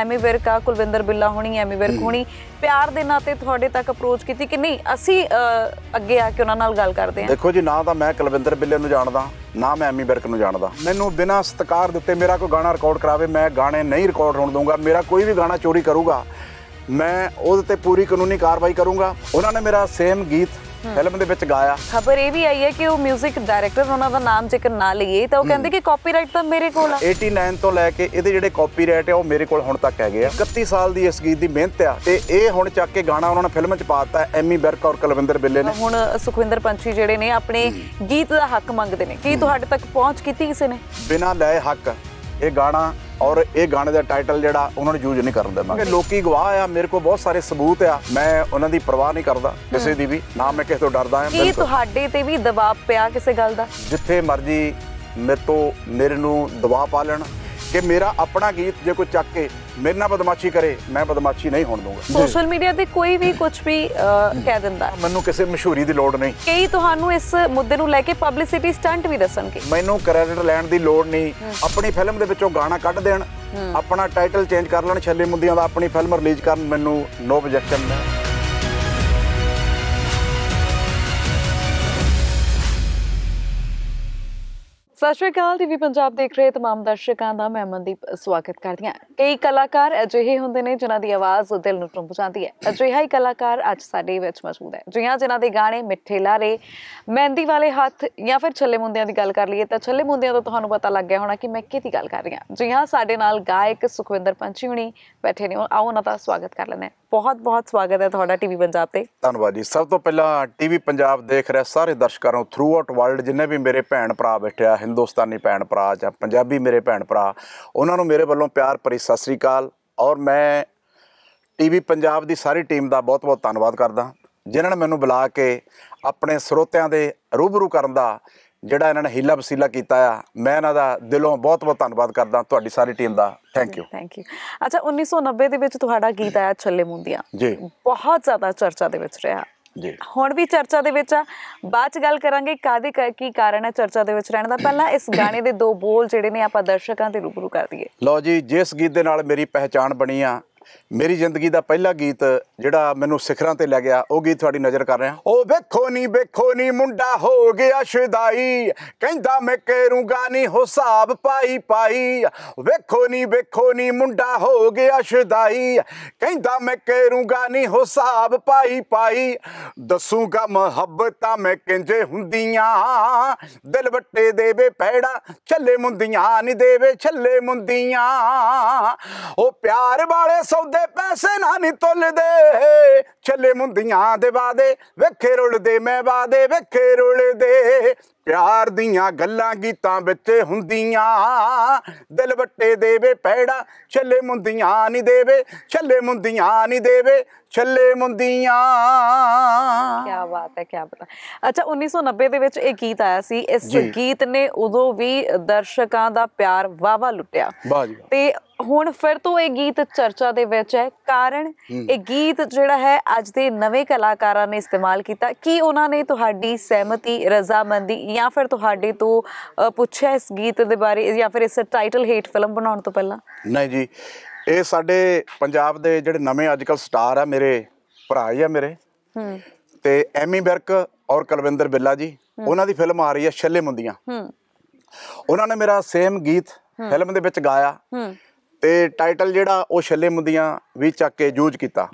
ਐਮੀ ਵਿਰਕ ਆ ਕੁਲਵਿੰਦਰ ਬਿੱਲਾ ਹੋਣੀ ਐਮੀ ਵਿਰਕ ਹੋਣੀ ਪਿਆਰ ਦੇ ਨਾਤੇ ਤੁਹਾਡੇ ਤੱਕ ਅਪਰੋਚ ਕੀਤੀ ਕਿ ਨਹੀਂ ਅਸੀਂ ਅੱਗੇ ਆ ਕੇ ਉਹਨਾਂ ਨਾਲ ਗੱਲ ਕਰਦੇ ਆ ਦੇਖੋ ਜੀ ਨਾ ਤਾਂ ਮੈਂ ਕੁਲਵਿੰਦਰ ਬਿੱਲੇ ਨੂੰ ਜਾਣਦਾ ਨਾ ਮੈਂ ਐਮੀ ਵਿਰਕ ਨੂੰ ਜਾਣਦਾ ਮੈਨੂੰ ਬਿਨਾਂ ਸਤਕਾਰ ਦਿੱਤੇ ਮੇਰਾ ਕੋਈ ਗਾਣਾ ਰਿਕਾਰਡ ਕਰਾਵੇ ਮੈਂ ਗਾਣੇ ਨਹੀਂ ਰਿਕਾਰਡ ਹੋਣ ਦਊਂਗਾ ਮੇਰਾ ਕੋਈ ਵੀ ਗਾਣਾ ਚੋਰੀ ਕਰੂਗਾ ਮੈਂ ਉਹਦੇ ਤੇ ਪੂਰੀ ਕਾਨੂੰਨੀ ਕਾਰਵਾਈ ਕਰੂੰਗਾ ਉਹਨਾਂ ਨੇ ਮੇਰਾ ਸੇਮ ਗੀਤ ਫਿਲਮ ਦੇ ਵਿੱਚ ਗਾਇਆ ਖਬਰ ਇਹ ਵੀ ਆਈ ਹੈ ਕਿ ਉਹ 뮤직 ਡਾਇਰੈਕਟਰ ਉਹਨਾਂ ਦਾ ਨਾਮ ਜ਼ਿਕਰ ਨਾ ਲਈਏ ਤਾਂ ਉਹ ਕਹਿੰਦੇ ਕਿ ਕਾਪੀਰਾਈਟ ਤਾਂ ਮੇਰੇ ਕੋਲ ਆ 89 ਤੋਂ ਲੈ ਕੇ ਇਹਦੇ ਜਿਹੜੇ ਕਾਪੀਰਾਈਟ ਆ ਉਹ ਮੇਰੇ ਕੋਲ ਹੁਣ ਤੱਕ ਹੈਗੇ ਆ 31 ਸਾਲ ਦੀ ਇਸ ਗੀਤ ਦੀ ਮਿਹਨਤ ਆ ਤੇ ਇਹ ਹੁਣ ਚੱਕ ਕੇ ਗਾਣਾ ਉਹਨਾਂ ਨੇ ਫਿਲਮ 'ਚ ਪਾਤਾ ਐਮੀ ਬਰਕ ਔਰ ਕੁਲਵਿੰਦਰ ਬਿੱਲੇ ਨੇ ਹੁਣ ਸੁਖਵਿੰਦਰ ਪੰਛੀ ਜਿਹੜੇ ਨੇ ਆਪਣੇ ਗੀਤ ਦਾ ਹੱਕ ਮੰਗਦੇ ਨੇ ਕੀ ਤੁਹਾਡੇ ਤੱਕ ਪਹੁੰਚ ਕੀਤੀ ਕਿਸੇ ਨੇ ਬਿਨਾਂ ਲੈ ਹੱਕ ਇਹ ਗਾਣਾ ਔਰ ਇਹ ਗਾਣੇ ਦਾ ਟਾਈਟਲ ਜਿਹੜਾ ਉਹਨਾਂ ਨੇ ਯੂਜ਼ ਨਹੀਂ ਕਰਨ ਦਿੰਦਾ ਲੋਕੀ ਗਵਾਹ ਆ ਮੇਰੇ ਕੋਲ ਬਹੁਤ ਸਾਰੇ ਸਬੂਤ ਆ ਮੈਂ ਉਹਨਾਂ ਦੀ ਪਰਵਾਹ ਨਹੀਂ ਕਰਦਾ ਕਿਸੇ ਦੀ ਵੀ ਨਾ ਮੈਂ ਕਿਸੇ ਤੋਂ ਡਰਦਾ ਆ ਕੀ ਤੁਹਾਡੇ ਤੇ ਵੀ ਦਬਾਅ ਪਿਆ ਕਿਸੇ ਗੱਲ ਦਾ ਜਿੱਥੇ ਮਰਜ਼ੀ ਮੇਰੇ ਤੋਂ ਮੇਰੇ ਨੂੰ ਦਬਾਅ ਪਾ ਲੈਣ ਕਿ ਮੇਰਾ ਆਪਣਾ ਗੀਤ ਜੇ ਕੋਈ ਚੱਕ ਕੇ ਮੇਰੇ ਨਾਲ ਬਦਮਾਸ਼ੀ ਕਰੇ ਮੈਂ ਬਦਮਾਸ਼ੀ ਨਹੀਂ ਹੋਣ ਦੂੰਗਾ ਸੋਸ਼ਲ ਮੀਡੀਆ ਤੇ ਕੋਈ ਵੀ ਕੁਝ ਵੀ ਕਹਿ ਦਿੰਦਾ ਮੈਨੂੰ ਕਿਸੇ ਮਸ਼ਹੂਰੀ ਦੀ ਲੋੜ ਨਹੀਂ ਕਈ ਤੁਹਾਨੂੰ ਇਸ ਮੁੱਦੇ ਨੂੰ ਲੈ ਕੇ ਪਬਲਿਸਿਟੀ ਸਟੰਟ ਵੀ ਦੱਸਣਗੇ ਮੈਨੂੰ ਕ੍ਰੈਡਿਟ ਲੈਣ ਦੀ ਲੋੜ ਨਹੀਂ ਆਪਣੀ ਫਿਲਮ ਦੇ ਵਿੱਚੋਂ ਗਾਣਾ ਕੱਢ ਦੇਣ ਆਪਣਾ ਟਾਈਟਲ ਚੇਂਜ ਕਰ ਲੈਣ ਛੱਲੇ ਮੁੰਦੀਆਂ ਦਾ ਆਪਣੀ ਫਿਲਮ ਰਿਲੀਜ਼ ਕਰਨ ਮੈਨੂੰ ਨੋ ਆਬਜੈਕਸ਼ਨ ਹੈ ਸਤਿ ਸ਼੍ਰੀ ਅਕਾਲ ਟੀਵੀ ਪੰਜਾਬ ਦੇਖ ਰਹੇ तमाम ਦਰਸ਼ਕਾਂ ਦਾ ਮੈਂ ਮਨਦੀਪ ਸਵਾਗਤ ਕਰਦੀ ਹਾਂ ਕਈ ਕਲਾਕਾਰ ਅਜਿਹੇ ਹੁੰਦੇ ਨੇ ਜਿਨ੍ਹਾਂ ਦੀ ਆਵਾਜ਼ ਦਿਲ ਨੂੰ ਟੁੰਬ ਜਾਂਦੀ ਹੈ ਅਜਿਹੇ ਹੀ ਕਲਾਕਾਰ ਅੱਜ ਸਾਡੇ ਵਿੱਚ ਮੌਜੂਦ ਹੈ ਜਿਹਾਂ ਜਿਨ੍ਹਾਂ ਦੇ ਗਾਣੇ ਮਿੱਠੇ ਲਾਰੇ ਮਹਿੰਦੀ ਵਾਲੇ ਹੱਥ ਜਾਂ ਫਿਰ ਛੱਲੇ ਮੁੰਦਿਆਂ ਦੀ ਗੱਲ ਕਰ ਲਈਏ ਤਾਂ ਛੱਲੇ ਮੁੰਦਿਆਂ ਤੋਂ ਤੁਹਾਨੂੰ ਪਤਾ ਲੱਗ ਗਿਆ ਹੋਣਾ ਕਿ ਮੈਂ ਕਿਹਦੀ ਗੱਲ ਕਰ ਰਹੀ ਹਾਂ ਜਿਹਾਂ ਸਾਡੇ ਨਾਲ ਗਾਇਕ ਸੁਖਵਿੰਦਰ ਪੰਚੀ ਹੁਣੀ ਬੈਠੇ ਨੇ ਆਓ ਉਹਨਾਂ ਦਾ ਸਵਾਗਤ ਕਰ ਲੈਂਦੇ ਬਹੁਤ ਬਹੁਤ ਸਵਾਗਤ ਹੈ ਤੁਹਾਡਾ ਟੀਵੀ ਪੰਜਾਬ ਤੇ ਧੰਨਵਾਦ ਜੀ ਸਭ ਤੋਂ ਪਹਿਲਾਂ ਟੀਵੀ ਪੰਜਾਬ ਦੇਖ ਰਿਹਾ ਸਾਰੇ ਦਰਸ਼ਕਾਂ ਨੂੰ ਥਰੂ ਆਊਟ ਵਰਲਡ ਜਿੰਨੇ ਵੀ ਮੇਰੇ ਭੈਣ ਭਰਾ ਬੈਠੇ ਆ ਹਿੰਦੁਸਤਾਨੀ ਭੈਣ ਭਰਾ ਜਾਂ ਪੰਜਾਬੀ ਮੇਰੇ ਭੈਣ ਭਰਾ ਉਹਨਾਂ ਨੂੰ ਮੇਰੇ ਵੱਲੋਂ ਪਿਆਰ ਭਰੀ ਸਤਿ ਸ੍ਰੀ ਅਕਾਲ ਔਰ ਮੈਂ ਟੀਵੀ ਪੰਜਾਬ ਦੀ ਸਾਰੀ ਟੀਮ ਦਾ ਬਹੁਤ-ਬਹੁਤ ਧੰਨਵਾਦ ਕਰਦਾ ਜਿਨ੍ਹਾਂ ਨੇ ਮੈਨੂੰ ਬੁਲਾ ਕੇ ਆਪਣੇ ਸਰੋਤਿਆਂ ਦੇ ਰੂਬਰੂ ਕਰਨ ਦਾ ਜਿਹੜਾ ਇਹਨਾਂ ਨੇ ਹਿੱਲਾ ਵਸੀਲਾ ਕੀਤਾ ਆ ਮੈਂ ਇਹਨਾਂ ਦਾ ਦਿਲੋਂ ਬਹੁਤ-ਬਹੁਤ ਧੰਨਵਾਦ ਕਰਦਾ ਤੁਹਾਡੀ ਸਾਰੀ ਟੀਮ ਦਾ ਥੈਂਕ ਯੂ ਥੈਂਕ ਯੂ ਅੱਛਾ 1990 ਦੇ ਵਿੱਚ ਤੁਹਾਡਾ ਗੀਤ ਆਇਆ ਛੱਲੇ ਮੁੰਦੀਆਂ ਜੀ ਬਹੁਤ ਜ਼ਿਆਦਾ ਚਰਚਾ ਦੇ ਵਿੱਚ ਰਿਹਾ ਜੀ ਹੁਣ ਵੀ ਚਰਚਾ ਦੇ ਵਿੱਚ ਆ ਬਾਅਦ ਚ ਗੱਲ ਕਰਾਂਗੇ ਕਾਦੇ ਕੀ ਕਾਰਨ ਹੈ ਚਰਚਾ ਦੇ ਵਿੱਚ ਰਹਿਣ ਦਾ ਪਹਿਲਾਂ ਇਸ ਗਾਣੇ ਦੇ ਦੋ ਬੋਲ ਜਿਹੜੇ ਨੇ ਆਪਾਂ ਦਰਸ਼ਕਾਂ ਦੇ ਰੂਬਰੂ ਕਰ ਦਈਏ ਲਓ ਜੀ ਜਿਸ ਗੀਤ ਦੇ ਨਾਲ ਮੇਰੀ ਪਹਿਚਾਣ ਬਣੀ ਆ ਮੇਰੀ ਜ਼ਿੰਦਗੀ ਦਾ ਪਹਿਲਾ ਗੀਤ ਜਿਹੜਾ ਮੈਨੂੰ ਸਿਖਰਾਂ ਤੇ ਲੈ ਗਿਆ ਉਹ ਗੀਤ ਤੁਹਾਡੀ ਨਜ਼ਰ ਕਰ ਰਿਹਾ ਉਹ ਵੇਖੋ ਨਹੀਂ ਵੇਖੋ ਨਹੀਂ ਮੁੰਡਾ ਹੋ ਗਿਆ ਸ਼ਦਾਈ ਕਹਿੰਦਾ ਮੈਂ ਕਰੂੰਗਾ ਨਹੀਂ ਹਿਸਾਬ ਪਾਈ ਪਾਈ ਵੇਖੋ ਨਹੀਂ ਵੇਖੋ ਨਹੀਂ ਮੁੰਡਾ ਹੋ ਗਿਆ ਸ਼ਦਾਈ ਕਹਿੰਦਾ ਮੈਂ ਕਰੂੰਗਾ ਨਹੀਂ ਹਿਸਾਬ ਪਾਈ ਪਾਈ ਦੱਸੂਗਾ ਮੁਹੱਬਤਾਂ ਮੈਂ ਕਿੰਜੇ ਹੁੰਦੀਆਂ ਦਿਲ ਵੱਟੇ ਦੇਵੇ ਪੈੜਾ ਛੱਲੇ ਮੁੰਦੀਆਂ ਨਹੀਂ ਦੇਵੇ ਛੱਲੇ ਮੁੰਦੀਆਂ ਉਹ ਪਿਆਰ ਵਾਲੇ ਸੌਦੇ ਪੈਸੇ ਨਾ ਨਹੀਂ ਤੁਲਦੇ ਛੱਲੇ ਮੁੰਦੀਆਂ ਦੇ ਵਾਦੇ ਵੇਖੇ ਰੁਲਦੇ ਮੈਂ ਵਾਦੇ ਵੇਖੇ ਰੁਲਦੇ ਪਿਆਰ ਦੀਆਂ ਗੱਲਾਂ ਗੀਤਾਂ ਵਿੱਚ ਹੁੰਦੀਆਂ ਦਿਲ ਵੱਟੇ ਦੇਵੇ ਪੈੜਾ ਛੱਲੇ ਮੁੰਦੀਆਂ ਨਹੀਂ ਦੇਵੇ ਛੱਲੇ ਮੁੰਦੀਆਂ ਨਹੀਂ ਦੇਵੇ ਛੱਲੇ ਮੁੰਦੀਆਂ ਕੀ ਬਾਤ ਹੈ ਕੀ ਬਾਤ ਅੱਛਾ 1990 ਦੇ ਵਿੱਚ ਇਹ ਗੀਤ ਆਇਆ ਸੀ ਇਸ ਗੀਤ ਨੇ ਉਦੋਂ ਵੀ ਦਰਸ਼ਕਾਂ ਦਾ ਪਿਆਰ ਵਾਵਾ ਲੁੱਟਿਆ ਤੇ ਹੁਣ ਫਿਰ ਤੋਂ ਇਹ ਗੀਤ ਚਰਚਾ ਦੇ ਵਿੱਚ ਹੈ ਕਾਰਨ ਇਹ ਗੀਤ ਜਿਹੜਾ ਹੈ ਅੱਜ ਦੇ ਨਵੇਂ ਕਲਾਕਾਰਾਂ ਨੇ ਇਸਤੇਮਾਲ ਕੀਤਾ ਕੀ ਉਹਨਾਂ ਨੇ ਤੁਹਾਡੀ ਸਹਿਮਤੀ ਰਜ਼ਾਮੰਦੀ ਜਾਂ ਫਿਰ ਤੁਹਾਡੇ ਤੋਂ ਪੁੱਛਿਆ ਇਸ ਗੀਤ ਦੇ ਬਾਰੇ ਜਾਂ ਫਿਰ ਇਸ ਟਾਈਟਲ ਹੇਟ ਫਿਲਮ ਬਣਾਉਣ ਤੋਂ ਪਹਿਲਾਂ ਨਹੀਂ ਜੀ ਇਹ ਸਾਡੇ ਪੰਜਾਬ ਦੇ ਜਿਹੜੇ ਨਵੇਂ ਅੱਜਕੱਲ ਸਟਾਰ ਆ ਮੇਰੇ ਭਰਾ ਹੀ ਆ ਮੇਰੇ ਹੂੰ ਤੇ ਐਮੀ ਬਰਕ ਔਰ ਕਲਵਿੰਦਰ ਬਿੱਲਾ ਜੀ ਉਹਨਾਂ ਦੀ ਫਿਲਮ ਆ ਰਹੀ ਹੈ ਛੱਲੇ ਮੁੰਦੀਆਂ ਹੂੰ ਉਹਨਾਂ ਨੇ ਮੇਰਾ ਸੇਮ ਗੀਤ ਫਿਲਮ ਦੇ ਵਿੱਚ ਗਾਇਆ ਹੂੰ ਤੇ ਟਾਈਟਲ ਜਿਹੜਾ ਉਹ ਛੱਲੇ ਮੁੰਦੀਆਂ ਵੀ ਚੱਕ ਕੇ ਯੂਜ਼ ਕੀਤਾ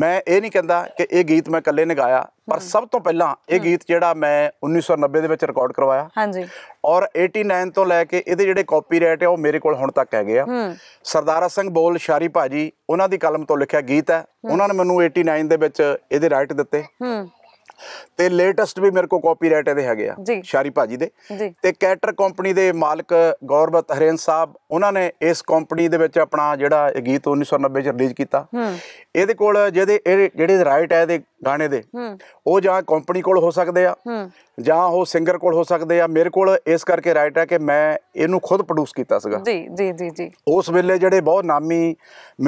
ਮੈਂ ਇਹ ਨਹੀਂ ਕਹਿੰਦਾ ਕਿ ਇਹ ਗੀਤ ਮੈਂ ਇਕੱਲੇ ਨੇ ਗਾਇਆ ਪਰ ਸਭ ਤੋਂ ਪਹਿਲਾਂ ਇਹ ਗੀਤ ਜਿਹੜਾ ਮੈਂ 1990 ਦੇ ਵਿੱਚ ਰਿਕਾਰਡ ਕਰਵਾਇਆ ਹਾਂਜੀ ਔਰ 89 ਤੋਂ ਲੈ ਕੇ ਇਹਦੇ ਜਿਹੜੇ ਕਾਪੀਰਾਈਟ ਹੈ ਉਹ ਮੇਰੇ ਕੋਲ ਹੁਣ ਤੱਕ ਹੈਗੇ ਆ ਸਰਦਾਰਾ ਸਿੰਘ ਬੋਲ ਸ਼ਾਰੀ ਭਾਜੀ ਉਹਨਾਂ ਦੀ ਕਲਮ ਤੋਂ ਲਿਖਿਆ ਗੀਤ ਹੈ ਉਹਨਾਂ ਨੇ ਮੈਨੂੰ 89 ਦੇ ਵਿੱਚ ਇਹਦੇ ਰਾਈਟ ਦਿੱਤੇ ਤੇ ਲੇਟੈਸਟ ਵੀ ਮੇਰੇ ਕੋ ਕਾਪੀਰਾਈਟ ਇਹਦੇ ਹੈਗੇ ਆ ਸ਼ਾਰੀ ਭਾਜੀ ਦੇ ਤੇ ਕੈਟਰ ਕੰਪਨੀ ਦੇ ਮਾਲਕ ਗੌਰਵਤ ਹਰੇਨ ਸਾਹਿਬ ਉਹਨਾਂ ਨੇ ਇਸ ਕੰਪਨੀ ਦੇ ਵਿੱਚ ਆਪਣਾ ਜਿਹੜਾ ਗੀਤ 1990 ਚ ਰਿਲੀਜ਼ ਕੀਤਾ ਇਹਦੇ ਕੋਲ ਜਿਹਦੇ ਜਿਹੜੇ ਰਾਈਟ ਹੈ ਇਹਦੇ ਗਾਣੇ ਦੇ ਉਹ ਜਾਂ ਕੰਪਨੀ ਕੋਲ ਹੋ ਸਕਦੇ ਆ ਜਾਂ ਉਹ ਸਿੰਗਰ ਕੋਲ ਹੋ ਸਕਦੇ ਆ ਮੇਰੇ ਕੋਲ ਇਸ ਕਰਕੇ ਰਾਈਟ ਹੈ ਕਿ ਮੈਂ ਇਹਨੂੰ ਖੁਦ ਪ੍ਰੋਡਿਊਸ ਕੀਤਾ ਸੀਗਾ ਜੀ ਜੀ ਜੀ ਜੀ ਉਸ ਵੇਲੇ ਜਿਹੜੇ ਬਹੁਤ ਨਾਮੀ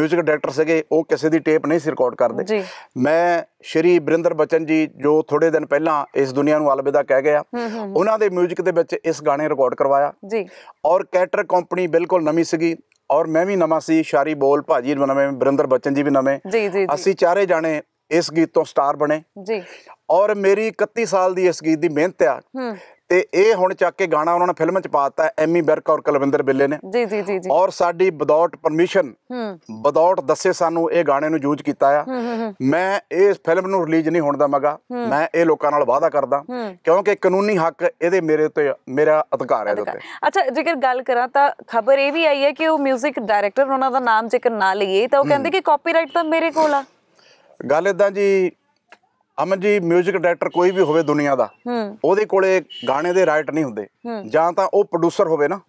뮤직 ਡਾਇਰੈਕਟਰ ਸੀਗੇ ਉਹ ਕਿਸੇ ਦੀ ਟੇਪ ਨਹੀਂ ਸੀ ਰਿਕਾਰਡ ਕਰਦੇ ਮੈਂ ਸ਼੍ਰੀ ਬ੍ਰਿੰਦਰ ਬਚਨ ਜੀ ਜੋ ਥੋੜੇ ਦਿਨ ਪਹਿਲਾਂ ਇਸ ਦੁਨੀਆ ਨੂੰ ਅਲਵਿਦਾ ਕਹਿ ਗਿਆ ਉਹਨਾਂ ਦੇ 뮤직 ਦੇ ਵਿੱਚ ਇਸ ਗਾਣੇ ਰਿਕਾਰਡ ਕਰਵਾਇਆ ਜੀ ਔਰ ਕੈਟਰ ਕੰਪਨੀ ਬਿਲਕੁਲ ਨਵੀਂ ਸੀਗੀ ਔਰ ਮੈਂ ਵੀ ਨਵਾਂ ਸੀ ਸ਼ਾਰੀ ਬੋਲ ਭਾਜੀ ਨਵੇਂ ਬ੍ਰਿੰਦਰ ਬਚਨ ਜੀ ਵੀ ਨਵੇਂ ਅਸੀਂ ਚਾਰੇ ਜਾਣੇ ਇਸ ਗੀਤ ਤੋਂ ਸਟਾਰ ਬਣੇ ਜੀ ਔਰ ਮੇਰੀ 31 ਸਾਲ ਦੀ ਇਸ ਗੀਤ ਦੀ ਮਿਹਨਤ ਆ ਤੇ ਇਹ ਹੁਣ ਚੱਕ ਕੇ ਗਾਣਾ ਉਹਨਾਂ ਨੇ ਫਿਲਮ ਚ ਪਾਤਾ ਐਮੀ ਬਰਕ ਔਰ ਕਲਵਿੰਦਰ ਬਿੱਲੇ ਨੇ ਜੀ ਜੀ ਜੀ ਜੀ ਔਰ ਸਾਡੀ ਬਦੌਟ ਪਰਮਿਸ਼ਨ ਹਮ ਬਦੌਟ ਦੱਸੇ ਸਾਨੂੰ ਇਹ ਗਾਣੇ ਨੂੰ ਯੂਜ਼ ਕੀਤਾ ਆ ਮੈਂ ਇਸ ਫਿਲਮ ਨੂੰ ਰਿਲੀਜ਼ ਨਹੀਂ ਹੋਣ ਦਾ ਮਗਾ ਮੈਂ ਇਹ ਲੋਕਾਂ ਨਾਲ ਵਾਅਦਾ ਕਰਦਾ ਕਿਉਂਕਿ ਕਾਨੂੰਨੀ ਹੱਕ ਇਹਦੇ ਮੇਰੇ ਤੇ ਮੇਰਾ ਅਧਿਕਾਰ ਹੈ ਇਹਦੇ ਉੱਤੇ ਅੱਛਾ ਜੇਕਰ ਗੱਲ ਕਰਾਂ ਤਾਂ ਖਬਰ ਇਹ ਵੀ ਆਈ ਹੈ ਕਿ ਉਹ 뮤직 ਡਾਇਰੈਕਟਰ ਉਹਨਾਂ ਦਾ ਨਾਮ ਜੇਕਰ ਨਾ ਲਈਏ ਤਾਂ ਉਹ ਕਹਿੰਦੇ ਕਿ ਕਾਪੀਰਾਈਟ ਤਾਂ ਮੇਰੇ ਕੋਲ ਆ ਗੱਲ ਇਦਾਂ ਜੀ ਅਮਨ ਜੀ 뮤직 ਡਾਇਰੈਕਟਰ ਕੋਈ ਵੀ ਹੋਵੇ ਦੁਨੀਆ ਦਾ ਉਹਦੇ ਕੋਲੇ ਗਾਣੇ ਦੇ ਰਾਈਟ ਨਹੀਂ ਹੁੰਦੇ ਜਾਂ ਤਾਂ ਉਹ ਪ੍ਰੋਡਿਊਸਰ ਹੋਵੇ ਨਾ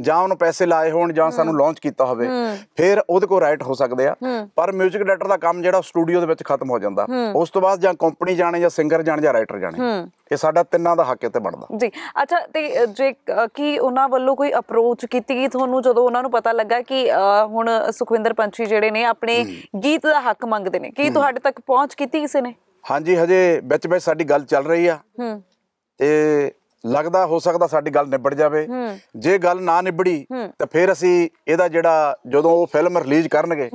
ਜਾਂ ਉਹਨੂੰ ਪੈਸੇ ਲਾਏ ਹੋਣ ਜਾਂ ਸਾਨੂੰ ਲਾਂਚ ਕੀਤਾ ਹੋਵੇ ਫਿਰ ਉਹਦੇ ਕੋਲ ਰਾਈਟ ਹੋ ਸਕਦੇ ਆ ਪਰ 뮤직 ਡਾਇਰੈਕਟਰ ਦਾ ਕੰਮ ਜਿਹੜਾ ਸਟੂਡੀਓ ਦੇ ਵਿੱਚ ਖਤਮ ਹੋ ਜਾਂਦਾ ਉਸ ਤੋਂ ਬਾਅਦ ਜਾਂ ਕੰਪਨੀ ਜਾਣੇ ਜਾਂ ਸਿੰਗਰ ਜਾਣੇ ਜਾਂ ਰਾਈਟਰ ਜਾਣੇ ਇਹ ਸਾਡਾ ਤਿੰਨਾਂ ਦਾ ਹੱਕ ਇੱਥੇ ਬਣਦਾ ਜੀ ਅੱਛਾ ਤੇ ਜੇ ਕੀ ਉਹਨਾਂ ਵੱਲੋਂ ਕੋਈ ਅਪਰੋਚ ਕੀਤੀ ਗਈ ਤੁਹਾਨੂੰ ਜਦੋਂ ਉਹਨਾਂ ਨੂੰ ਪਤਾ ਲੱਗਾ ਕਿ ਹੁਣ ਸੁਖਵਿੰਦਰ ਪੰਛੀ ਜਿਹੜੇ ਨੇ ਆਪਣੇ ਗੀਤ ਦਾ ਹੱਕ ਮੰਗਦੇ ਨੇ ਕੀ ਤੁਹਾਡੇ ਤੱਕ ਪਹੁੰਚ ਕੀਤੀ ਕਿਸੇ ਨੇ ਹਾਂਜੀ ਹਜੇ ਵਿੱਚ ਵਿੱਚ ਸਾਡੀ ਗੱਲ ਚੱਲ ਰਹੀ ਆ ਹੂੰ ਤੇ ਲੱਗਦਾ ਹੋ ਸਕਦਾ ਸਾਡੀ ਗੱਲ ਨਿਬੜ ਜਾਵੇ ਜੇ ਗੱਲ ਨਾ ਨਿਬੜੀ ਤਾਂ ਫਿਰ ਅਸੀਂ ਇਹਦਾ ਜਿਹੜਾ ਜਦੋਂ ਉਹ ਫਿਲਮ ਰਿਲੀਜ਼ ਕਰਨਗੇ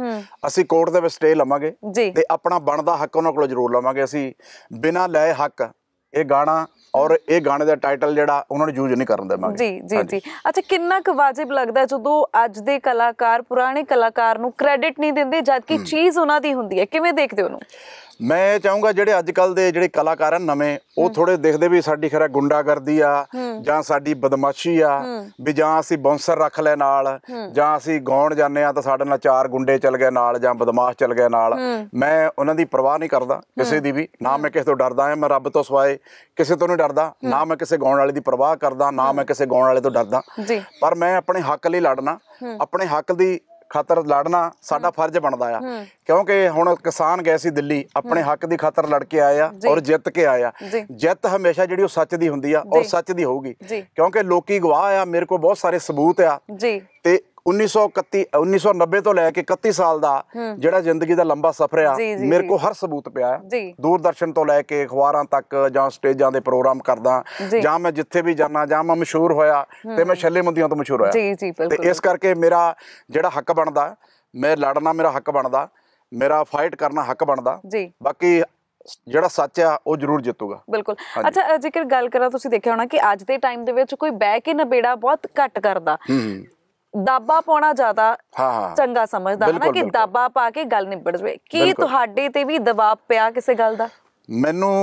ਅਸੀਂ ਕੋਰਟ ਦੇ ਵਿੱਚ ਸਟੇ ਲਵਾਂਗੇ ਤੇ ਆਪਣਾ ਬਣਦਾ ਹੱਕ ਉਹਨਾਂ ਕੋਲੋਂ ਜ਼ਰੂਰ ਲਵਾਂਗੇ ਅਸੀਂ ਬਿਨਾਂ ਲੈ ਹੱਕ ਇਹ ਗਾਣਾ ਔਰ ਇਹ ਗਾਣੇ ਦਾ ਟਾਈਟਲ ਜਿਹੜਾ ਉਹਨਾਂ ਨੇ ਯੂਜ਼ ਨਹੀਂ ਕਰਨ ਮੰਗ ਜੀ ਜੀ ਜੀ ਅੱਛਾ ਕਿੰਨਾ ਕੁ ਵਾਜਿਬ ਲੱਗਦਾ ਜਦੋਂ ਅੱਜ ਦੇ ਕਲਾਕਾਰ ਪੁਰਾਣੇ ਕਲਾਕਾਰ ਨੂੰ ਕ੍ਰੈਡਿਟ ਨਹੀਂ ਦਿੰਦੇ ਜਦ ਕਿ ਚੀਜ਼ ਉਹਨਾਂ ਦੀ ਹੁੰਦੀ ਹੈ ਕਿਵੇਂ ਦੇਖਦੇ ਹੋ ਉਹਨੂੰ ਮੈਂ ਚਾਹੂੰਗਾ ਜਿਹੜੇ ਅੱਜ ਕੱਲ ਦੇ ਜਿਹੜੇ ਕਲਾਕਾਰ ਹਨ ਨਵੇਂ ਉਹ ਥੋੜੇ ਦੇਖਦੇ ਵੀ ਸਾਡੀ ਖਰਾ ਗੁੰਡਾਗਰਦੀ ਆ ਜਾਂ ਸਾਡੀ ਬਦਮਾਸ਼ੀ ਆ ਵੀ ਜਾਂ ਅਸੀਂ ਬੌਂਸਰ ਰੱਖ ਲੈ ਨਾਲ ਜਾਂ ਅਸੀਂ ਗਾਉਣ ਜਾਂਦੇ ਆ ਤਾਂ ਸਾਡੇ ਨਾਲ ਚਾਰ ਗੁੰਡੇ ਚੱਲ ਗਏ ਨਾਲ ਜਾਂ ਬਦਮਾਸ਼ ਚੱਲ ਗਏ ਨਾਲ ਮੈਂ ਉਹਨਾਂ ਦੀ ਪਰਵਾਹ ਨਹੀਂ ਕਰਦਾ ਕਿਸੇ ਦੀ ਵੀ ਨਾ ਮੈਂ ਕਿਸੇ ਤੋਂ ਡਰਦਾ ਆ ਮੈਂ ਰੱਬ ਤੋਂ ਸਵਾਏ ਕਿਸੇ ਤੋਂ ਨਹੀਂ ਡਰਦਾ ਨਾ ਮੈਂ ਕਿਸੇ ਗਾਉਣ ਵਾਲੇ ਦੀ ਪਰਵਾਹ ਕਰਦਾ ਨਾ ਮੈਂ ਕਿਸੇ ਗਾਉਣ ਵਾਲੇ ਤੋਂ ਡਰਦਾ ਪਰ ਮੈਂ ਆਪਣੇ ਹੱਕ ਲਈ ਲੜਨਾ ਆਪਣੇ ਹੱਕ ਦੀ ਖਾਤਰ ਲੜਨਾ ਸਾਡਾ ਫਰਜ਼ ਬਣਦਾ ਆ ਕਿਉਂਕਿ ਹੁਣ ਕਿਸਾਨ ਗਏ ਸੀ ਦਿੱਲੀ ਆਪਣੇ ਹੱਕ ਦੀ ਖਾਤਰ ਲੜ ਕੇ ਆਏ ਆ ਔਰ ਜਿੱਤ ਕੇ ਆਏ ਆ ਜਿੱਤ ਹਮੇਸ਼ਾ ਜਿਹੜੀ ਉਹ ਸੱਚ ਦੀ ਹੁੰਦੀ ਆ ਔਰ ਸੱਚ ਦੀ ਹੋਊਗੀ ਕਿਉਂਕਿ ਲੋਕੀ ਗਵਾਹ ਆ ਮੇਰੇ ਕੋਲ ਬਹੁਤ ਸਾਰੇ ਸਬੂਤ ਆ ਜੀ ਤੇ 1931 1990 ਤੋਂ ਲੈ ਕੇ 31 ਸਾਲ ਦਾ ਜਿਹੜਾ ਜ਼ਿੰਦਗੀ ਦਾ ਲੰਬਾ ਸਫ਼ਰ ਆ ਮੇਰੇ ਕੋ ਹਰ ਸਬੂਤ ਪਿਆ ਦੂਰਦਰਸ਼ਨ ਤੋਂ ਲੈ ਕੇ ਅਖਬਾਰਾਂ ਤੱਕ ਜਾਂ ਸਟੇਜਾਂ ਦੇ ਪ੍ਰੋਗਰਾਮ ਕਰਦਾ ਜਾਂ ਮੈਂ ਜਿੱਥੇ ਵੀ ਜਾਣਾ ਜਾਂ ਮੈਂ ਮਸ਼ਹੂਰ ਹੋਇਆ ਤੇ ਮੈਂ ਛੱਲੇ ਮੁੰਦੀਆਂ ਤੋਂ ਮਸ਼ਹੂਰ ਹੋਇਆ ਜੀ ਜੀ ਬਿਲਕੁਲ ਤੇ ਇਸ ਕਰਕੇ ਮੇਰਾ ਜਿਹੜਾ ਹੱਕ ਬਣਦਾ ਮੈਂ ਲੜਨਾ ਮੇਰਾ ਹੱਕ ਬਣਦਾ ਮੇਰਾ ਫਾਈਟ ਕਰਨਾ ਹੱਕ ਬਣਦਾ ਬਾਕੀ ਜਿਹੜਾ ਸੱਚ ਆ ਉਹ ਜ਼ਰੂਰ ਜਿੱਤੂਗਾ ਬਿਲਕੁਲ ਅੱਛਾ ਜੇਕਰ ਗੱਲ ਕਰਾਂ ਤੁਸੀਂ ਦੇਖਿਆ ਹੋਣਾ ਕਿ ਅੱਜ ਦੇ ਟਾਈਮ ਦੇ ਵਿੱਚ ਕੋਈ ਬੈਕ ਕੇ ਨਬੇੜਾ ਬਹੁਤ ਘੱਟ ਕਰਦਾ ਦਾਬਾ ਪਾਉਣਾ ਜ਼ਿਆਦਾ ਹਾਂ ਚੰਗਾ ਸਮਝਦਾ ਹਾਂ ਨਾ ਕਿ ਦਾਬਾ ਪਾ ਕੇ ਗੱਲ ਨਿਬੜ ਜਵੇ ਕੀ ਤੁਹਾਡੇ ਤੇ ਵੀ ਦਬਾਅ ਪਿਆ ਕਿਸੇ ਗੱਲ ਦਾ ਮੈਨੂੰ